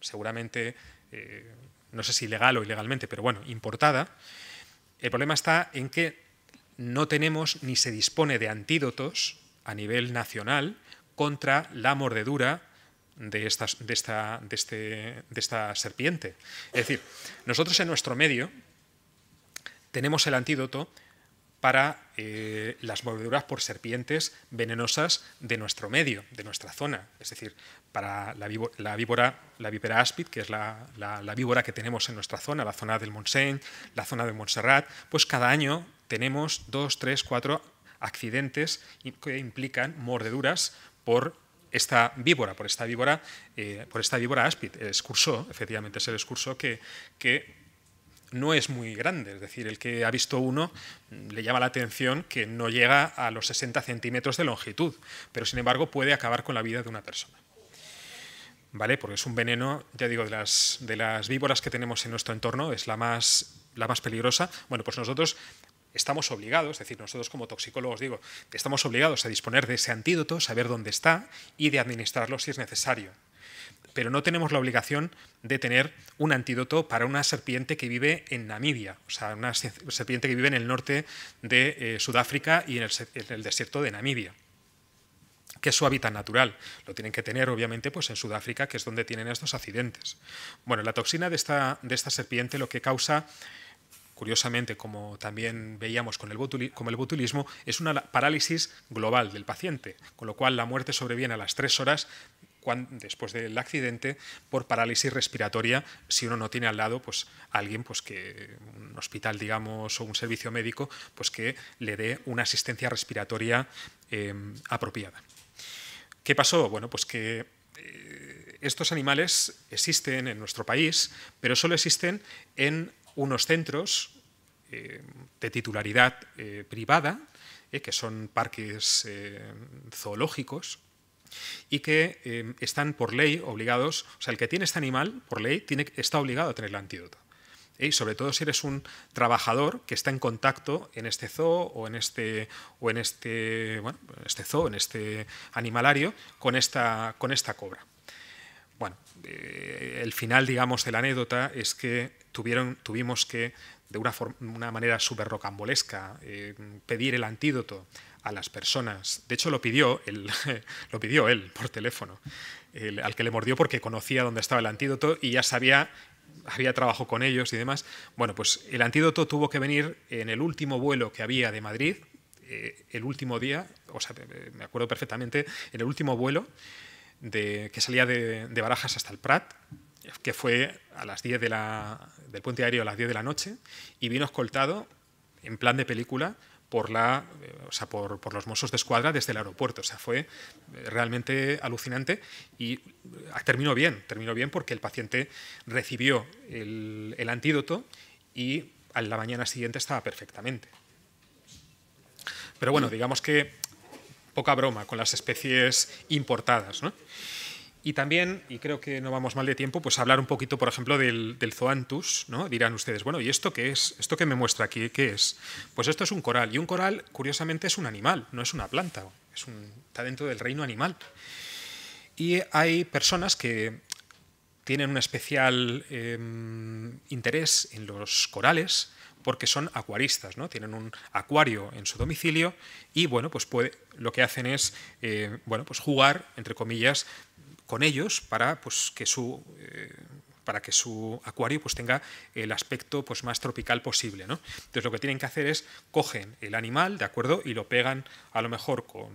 seguramente eh, no sé si legal o ilegalmente, pero bueno, importada, el problema está en que no tenemos ni se dispone de antídotos a nivel nacional contra la mordedura de, de, esta, este, de, esta serpiente. Es decir, nosotros en nuestro medio tenemos el antídoto para eh, las mordeduras por serpientes venenosas de nuestro medio, de nuestra zona. Es decir, para la, víbora, la víbora, áspid, que es la, víbora que tenemos en nuestra zona, la zona del Montseny, la zona de Montserrat, pues cada año tenemos dos, tres, cuatro accidentes que implican mordeduras por esta víbora, por esta víbora, eh, por esta víbora áspid, el excurso, efectivamente es el excurso que no es muy grande, es decir, el que ha visto uno mm, le llama la atención que no llega a los 60 centímetros de longitud, pero sin embargo puede acabar con la vida de una persona. ¿vale? Porque es un veneno, ya digo, de las, de las víboras que tenemos en nuestro entorno, es la más, la más peligrosa. Bueno, pues nosotros estamos obligados, es decir, nosotros como toxicólogos digo, estamos obligados a disponer de ese antídoto, saber dónde está y de administrarlo si es necesario. Pero no tenemos la obligación de tener un antídoto para una serpiente que vive en Namibia, o sea, una serpiente que vive en el norte de eh, Sudáfrica y en el desierto de Namibia que es su hábitat natural. Lo tienen que tener, obviamente, pues en Sudáfrica, que es donde tienen estos accidentes. Bueno, la toxina de esta, serpiente lo que causa curiosamente, como también veíamos con el, botulismo, es una parálisis global del paciente, con lo cual la muerte sobreviene a las tres horas después del accidente por parálisis respiratoria si uno no tiene al lado pues alguien pues que un hospital digamos o un servicio médico pues que le dé una asistencia respiratoria em, apropiada. ¿Qué pasó? Bueno, pues que eh, estos animales existen en nuestro país, pero solo existen en unos centros eh, de titularidad eh, privada, que son parques zoológicos, y que están por ley obligados, o sea, el que tiene este animal, por ley, está obligado a tener el antídoto sobre todo si eres un trabajador que está en contacto en este zoo o en este, o en este, este zoo, en este animalario, con esta, con esta cobra. Bueno, eh, el final, digamos, de la anécdota es que tuvieron, tuvimos que, de una, una manera súper rocambolesca, eh, pedir el antídoto a las personas. De hecho, lo pidió, él, lo pidió él por teléfono, al que le mordió porque conocía dónde estaba el antídoto y ya sabía había trabajo con ellos y demás. Bueno, pues el antídoto tuvo que venir en el último vuelo que había de Madrid, eh, el último día, o sea, eh, me acuerdo perfectamente, en el último vuelo de, que salía de, Barajas hasta el Prat, que fue a las 10 de la, del puente aéreo a las 10 de la noche, y vino escoltado, en plan de película, por, la, eh, por, los mozos de Escuadra desde el aeropuerto. O sea, fue eh, realmente alucinante y eh, terminó bien, terminó bien porque el paciente recibió el, antídoto y a la mañana siguiente estaba perfectamente. Pero bueno, digamos que poca broma con las especies importadas. Y también, y creo que no vamos mal de tiempo, pues hablar un poquito, por ejemplo, del, zoanthus. ¿no? Dirán ustedes, bueno, ¿y esto qué es? ¿Esto qué me muestra aquí qué es? Pues esto es un coral, y un coral, curiosamente, es un animal, no es una planta, está dentro del reino animal. Y hay personas que tienen un especial em, interés en los corales, porque son acuaristas, ¿no? Tienen un acuario en su domicilio y bueno, pues lo que hacen es eh, bueno, pues jugar, entre comillas, con ellos para pues, que su eh, para que su acuario pues, tenga el aspecto pues, más tropical posible. Entonces lo que tienen que hacer es cogen el animal, ¿de acuerdo? Y lo pegan a lo mejor con,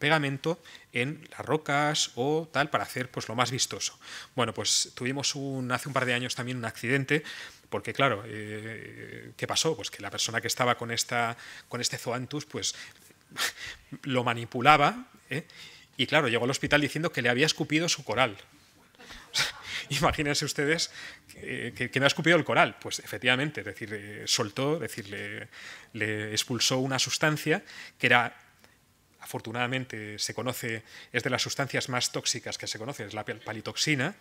pegamento en las rocas o tal para hacer pues, lo más vistoso. Bueno, pues tuvimos un, hace un par de años también un accidente porque claro, eh, ¿qué pasó? Pues que la persona que estaba con, esta, con este zoantus pues lo manipulaba ¿eh? Y claro, llegó al hospital diciendo que le había escupido su coral. Imagínense ustedes que, no ha escupido el coral. Pues efectivamente, es decir, eh, soltó, le, expulsó una sustancia que era afortunadamente se conoce, es de las sustancias más tóxicas que se conoce, es la palitoxina.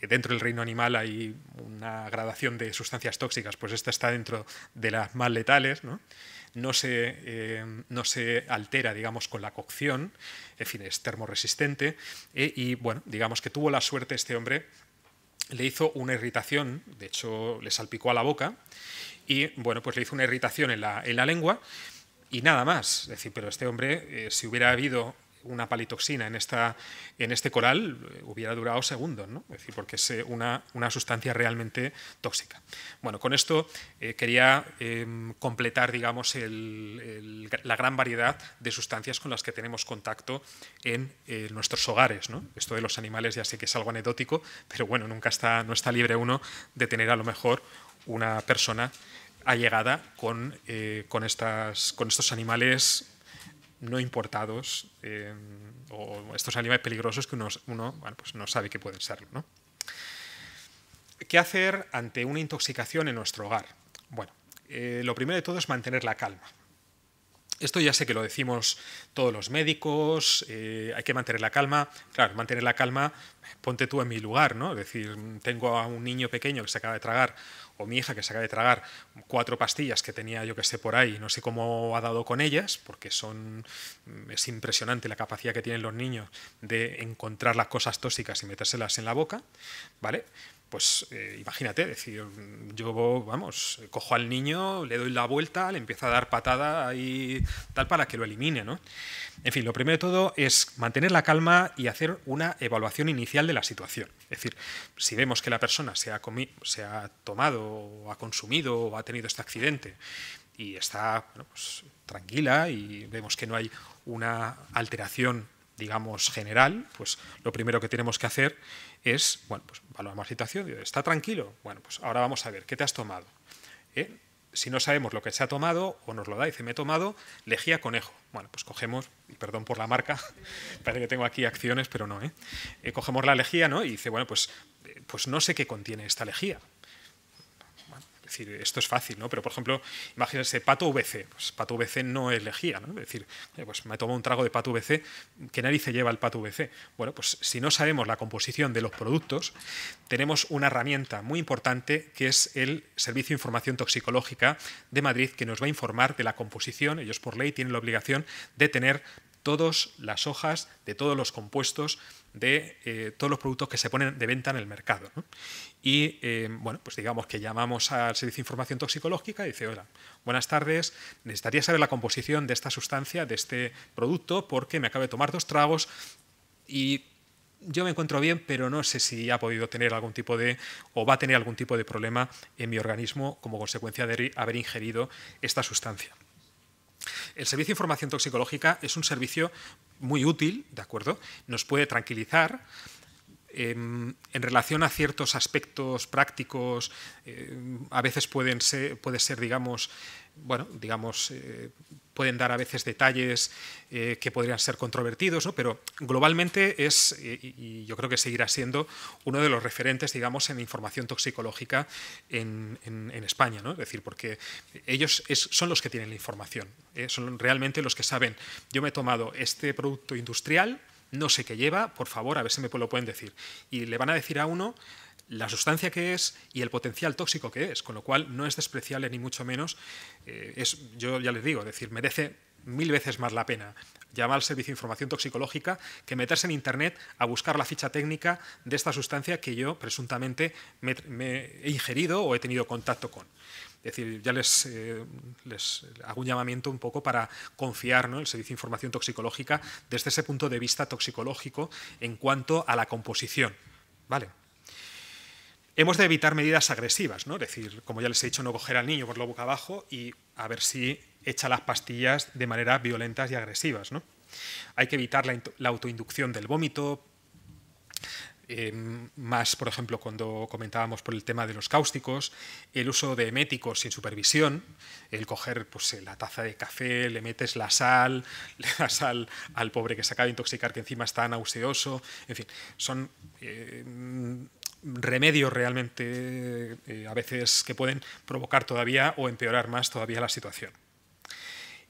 Eh, dentro del reino animal hay una gradación de sustancias tóxicas, pues esta está dentro de las más letales. ¿no? no se, eh, no se altera, digamos, con la cocción, en fin, es termoresistente eh, y bueno, digamos que tuvo la suerte este hombre, le hizo una irritación, de hecho le salpicó a la boca, y bueno, pues le hizo una irritación en la, en la lengua, y nada más, es decir, pero este hombre, eh, si hubiera habido una palitoxina en, esta, en este coral eh, hubiera durado segundos, ¿no? es decir, porque es eh, una, una sustancia realmente tóxica. Bueno, con esto eh, quería em, completar digamos, la gran variedad de sustancias con las que tenemos contacto en nuestros hogares. ¿no? Esto de los animales ya sé que es algo anecdótico, pero bueno, nunca está, no está libre uno de tener a lo mejor una persona allegada con, con, estas, con estos animales no importados eh, o estos animales peligrosos que uno, pues no sabe que pueden serlo. ¿no? ¿Qué hacer ante una intoxicación en nuestro hogar? Bueno, eh, lo primero de todo es mantener la calma. Esto ya sé que lo decimos todos los médicos, eh, hay que mantener la calma. Claro, mantener la calma, ponte tú en mi lugar, ¿no? Es decir, tengo a un niño pequeño que se acaba de tragar, o mi hija que se acaba de tragar cuatro pastillas que tenía yo que sé por ahí, no sé cómo ha dado con ellas, porque son mm, es impresionante la capacidad que tienen los niños de encontrar las cosas tóxicas y metérselas en la boca, ¿vale? pues eh, imagínate, decir, yo vamos, cojo al niño, le doy la vuelta, le empiezo a dar patada y tal para que lo elimine, ¿no? En fin, lo primero de todo es mantener la calma y hacer una evaluación inicial de la situación. Es decir, si vemos que la persona se ha, se ha tomado o ha consumido o ha tenido este accidente y está pues, tranquila y vemos que no hay una alteración, digamos, general, pues lo primero que tenemos que hacer es, bueno, pues valoramos la situación, ¿está tranquilo? Bueno, pues ahora vamos a ver, ¿qué te has tomado? ¿Eh? Si no sabemos lo que se ha tomado o nos lo da, dice, me he tomado lejía conejo. Bueno, pues cogemos, perdón por la marca, parece que tengo aquí acciones, pero no, ¿eh? Eh, cogemos la lejía, ¿no? Y dice, bueno, pues, pues no sé qué contiene esta lejía. Es decir, esto es fácil, ¿no? Pero, por ejemplo, imagínense, pato VC. Pues pato VC no elegía, ¿no? Es decir, pues me tomo un trago de pato VC, nadie se lleva el pato VC? Bueno, pues si no sabemos la composición de los productos, tenemos una herramienta muy importante que es el Servicio de Información Toxicológica de Madrid, que nos va a informar de la composición. Ellos, por ley, tienen la obligación de tener todas las hojas de todos los compuestos de eh, todos los productos que se ponen de venta en el mercado. Y eh, bueno, pues digamos que llamamos al servicio de información toxicológica y dice, hola, buenas tardes, necesitaría saber la composición de esta sustancia, de este producto, porque me acabo de tomar dos tragos y yo me encuentro bien, pero no sé si ha podido tener algún tipo de o va a tener algún tipo de problema en mi organismo como consecuencia de haber ingerido esta sustancia. El servicio de información toxicológica es un servicio muy útil, ¿de acuerdo? Nos puede tranquilizar, en relación a ciertos aspectos prácticos, eh, a veces pueden puede ser, digamos, bueno, digamos, eh, pueden dar a veces detalles eh, que podrían ser controvertidos, pero globalmente es, y yo creo que seguirá siendo, uno de los referentes, digamos, en información toxicológica en, España, Es decir, porque ellos son los que tienen la información, son realmente los que saben, yo me he tomado este producto industrial, no sé qué lleva, por favor, a ver si me lo pueden decir. Y le van a decir a uno la sustancia que es y el potencial tóxico que es, con lo cual no es despreciable ni mucho menos. Eh, es, yo ya les digo, decir, merece mil veces más la pena llamar al servicio de información toxicológica que meterse en Internet a buscar la ficha técnica de esta sustancia que yo presuntamente me he ingerido o he tenido contacto con. Es decir, ya eh, les, hago un llamamiento un poco para confiar ¿no? el Servicio de Información Toxicológica desde ese punto de vista toxicológico en cuanto a la composición. ¿Vale? Hemos de evitar medidas agresivas, ¿no? Es decir, como ya les he dicho, no coger al niño por la boca abajo y a ver si echa las pastillas de manera violentas y agresivas, Hay que evitar la autoinducción del vómito, Em, más, por ejemplo, cuando comentábamos por el tema de los cáusticos, el uso de eméticos sin supervisión, el coger pues, eh, la taza de café, le metes la sal, le das sal al pobre que se acaba de intoxicar, que encima está nauseoso, en fin, son... Em, remedios realmente eh, a veces que pueden provocar todavía o empeorar más todavía la situación.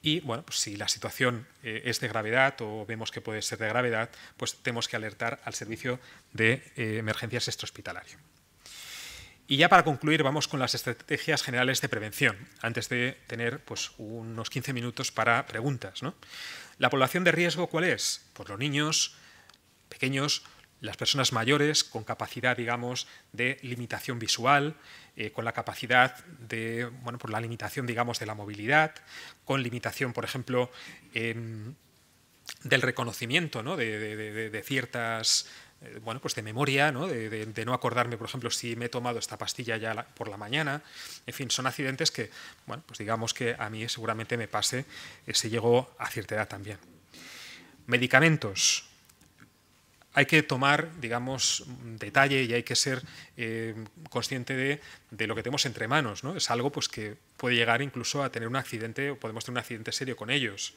Y bueno, pues si la situación eh, es de gravedad o vemos que puede ser de gravedad, pues tenemos que alertar al servicio de eh, emergencias extrahospitalario. Y ya para concluir, vamos con las estrategias generales de prevención, antes de tener pues, unos 15 minutos para preguntas. ¿La población de riesgo cuál es? Pues los niños pequeños, las personas mayores con capacidad, digamos, de limitación visual, eh, con la capacidad de, bueno, por la limitación, digamos, de la movilidad, con limitación, por ejemplo, em, del reconocimiento ¿no? de, ciertas, eh, bueno, pues de memoria, ¿no? De, no acordarme, por ejemplo, si me he tomado esta pastilla ya por la mañana. En fin, son accidentes que, bueno, pues digamos que a mí seguramente me pase eh, si llego a cierta edad también. Medicamentos, hay que tomar, digamos, detalle y hay que ser eh, consciente de, lo que tenemos entre manos. ¿no? Es algo pues, que puede llegar incluso a tener un accidente o podemos tener un accidente serio con ellos.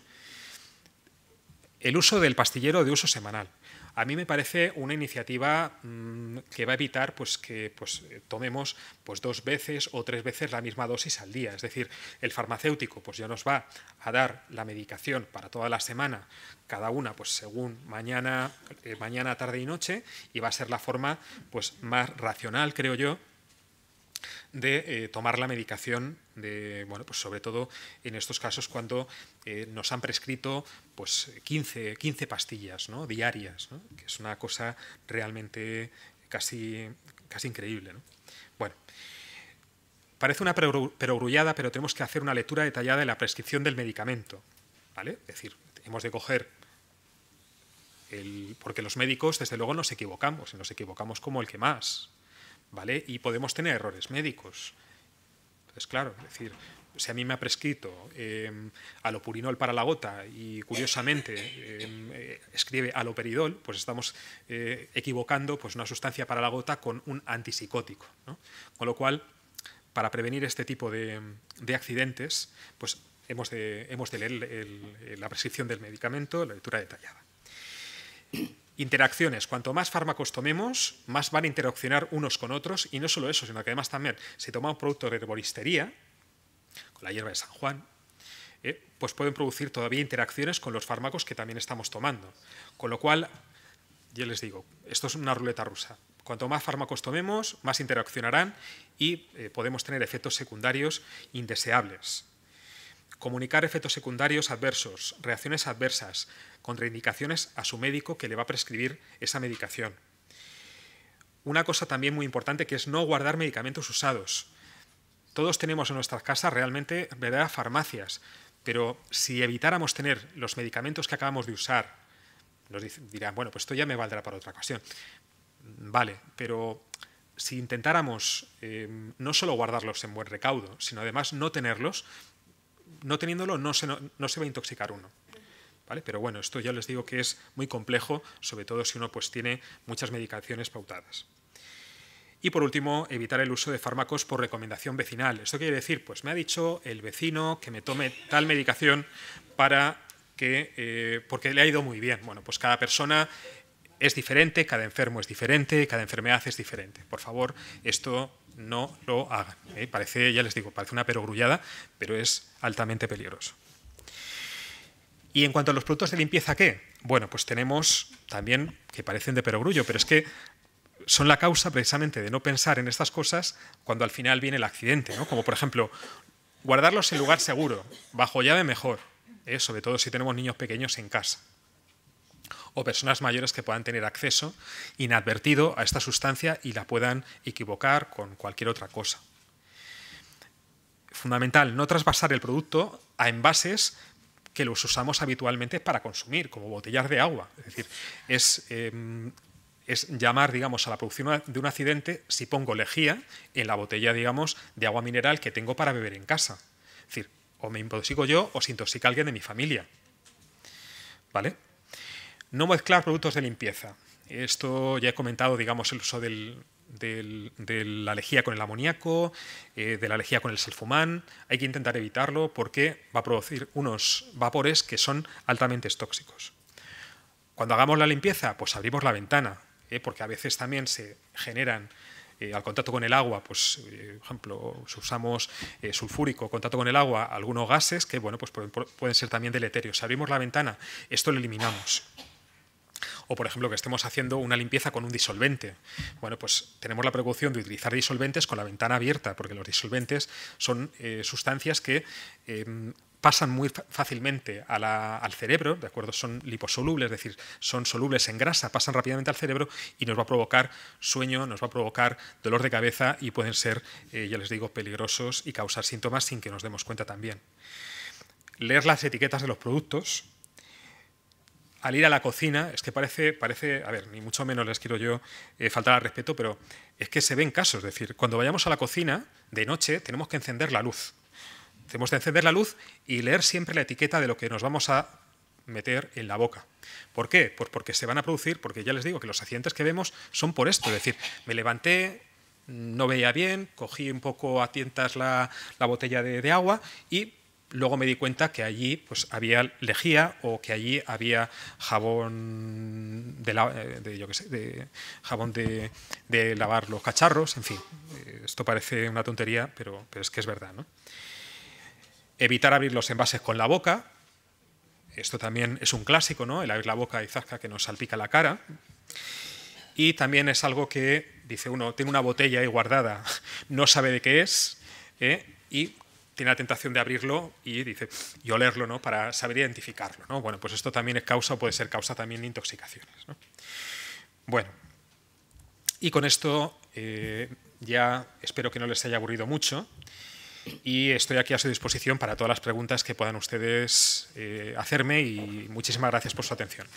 El uso del pastillero de uso semanal. A mí me parece una iniciativa mm, que va a evitar pues, que pues, eh, tomemos pues, dos veces o tres veces la misma dosis al día. Es decir, el farmacéutico pues, ya nos va a dar la medicación para toda la semana, cada una pues, según mañana, eh, mañana, tarde y noche, y va a ser la forma pues, más racional, creo yo, de eh, tomar la medicación, de, bueno, pues sobre todo en estos casos cuando nos han prescrito pues 15, 15 pastillas ¿no? diarias, que es una cosa realmente casi, casi increíble. Bueno, parece una perogrullada, pero tenemos que hacer una lectura detallada de la prescripción del medicamento. ¿vale? Es decir, hemos de coger el, porque los médicos, desde luego, nos equivocamos, y nos equivocamos como el que más, ¿vale? Y podemos tener errores médicos. Entonces, claro, es decir, si a mí me ha prescrito em, alopurinol para la gota y curiosamente em, eh, escribe aloperidol, pues estamos eh, equivocando pues, una sustancia para la gota con un antipsicótico. Con lo cual, para prevenir este tipo de, accidentes, pues hemos de, leer la prescripción del medicamento, la lectura detallada. Interacciones. Cuanto más fármacos tomemos, más van a interaccionar unos con otros. Y no solo eso, sino que además también, si toma un producto de herboristería, la hierba de San Juan, ¿eh? pues pueden producir todavía interacciones con los fármacos que también estamos tomando. Con lo cual, yo les digo, esto es una ruleta rusa. Cuanto más fármacos tomemos, más interaccionarán y eh, podemos tener efectos secundarios indeseables. Comunicar efectos secundarios adversos, reacciones adversas, contraindicaciones a su médico que le va a prescribir esa medicación. Una cosa también muy importante que es no guardar medicamentos usados. Todos tenemos en nuestras casas realmente verdaderas farmacias, pero si evitáramos tener los medicamentos que acabamos de usar, nos dirán, bueno, pues esto ya me valdrá para otra ocasión. Vale, pero si intentáramos em, no solo guardarlos en buen recaudo, sino además no tenerlos, no teniéndolo no se, no se va a intoxicar uno. ¿Vale? Pero bueno, esto ya les digo que es muy complejo, sobre todo si uno pues, tiene muchas medicaciones pautadas. Y por último, evitar el uso de fármacos por recomendación vecinal. Esto quiere decir, pues me ha dicho el vecino que me tome tal medicación para que, eh, porque le ha ido muy bien. Bueno, pues cada persona es diferente, cada enfermo es diferente, cada enfermedad es diferente. Por favor, esto no lo hagan. ¿eh? Parece, ya les digo, parece una perogrullada, pero es altamente peligroso. Y en cuanto a los productos de limpieza, ¿qué? Bueno, pues tenemos también, que parecen de perogrullo, pero es que son la causa precisamente de no pensar en estas cosas cuando al final viene el accidente, ¿no? Como por ejemplo, guardarlos en lugar seguro, bajo llave mejor, ¿eh? sobre todo si tenemos niños pequeños en casa o personas mayores que puedan tener acceso inadvertido a esta sustancia y la puedan equivocar con cualquier otra cosa. Fundamental, no trasvasar el producto a envases que los usamos habitualmente para consumir, como botellas de agua. Es decir, es em, es llamar, digamos, a la producción de un accidente si pongo lejía en la botella, digamos, de agua mineral que tengo para beber en casa. Es decir, o me intoxico yo o se intoxica alguien de mi familia. ¿Vale? No mezclar productos de limpieza. Esto ya he comentado, digamos, el uso del, de la lejía con el amoníaco, eh, de la lejía con el sulfumán. Hay que intentar evitarlo porque va a producir unos vapores que son altamente tóxicos. Cuando hagamos la limpieza, pues abrimos la ventana, eh, porque a veces también se generan eh, al contacto con el agua, pues, eh, por ejemplo, si usamos sulfúrico, contacto con el agua, algunos gases que, bueno, pues pueden, ser también deleterios. Si abrimos la ventana, esto lo eliminamos. O, por ejemplo, que estemos haciendo una limpieza con un disolvente. Bueno, pues tenemos la precaución de utilizar disolventes con la ventana abierta, porque los disolventes son sustancias que em, pasan muy fácilmente al cerebro, ¿de acuerdo? Son liposolubles, es decir, son solubles en grasa, pasan rápidamente al cerebro y nos va a provocar sueño, nos va a provocar dolor de cabeza y pueden ser, eh, ya les digo, peligrosos y causar síntomas sin que nos demos cuenta también. Leer las etiquetas de los productos, al ir a la cocina, es que parece, parece a ver, ni mucho menos les quiero yo eh, faltar al respeto, pero es que se ven casos. Es decir, cuando vayamos a la cocina de noche, tenemos que encender la luz. Tenemos que encender la luz y leer siempre la etiqueta de lo que nos vamos a meter en la boca. ¿Por qué? Pues porque se van a producir, porque ya les digo que los accidentes que vemos son por esto, es decir, me levanté, no veía bien, cogí un poco a tientas la, botella de, agua y luego me di cuenta que allí pues, había lejía o que allí había jabón de, eh, lavar los cacharros, en fin, eh, esto parece una tontería, pero, es que es verdad. ¿no? Evitar abrir los envases con la boca. Esto también es un clásico, ¿no? El abrir la boca y zazca que nos salpica la cara. Y también es algo que, dice uno, tiene una botella ahí guardada, no sabe de qué es, ¿eh? y tiene la tentación de abrirlo y dice olerlo, ¿no? Para saber identificarlo, Bueno, pues esto también es causa o puede ser causa también de intoxicaciones. Bueno, y con esto eh, ya espero que no les haya aburrido mucho y estoy aquí a su disposición para todas las preguntas que puedan ustedes eh, hacerme y muchísimas gracias por su atención.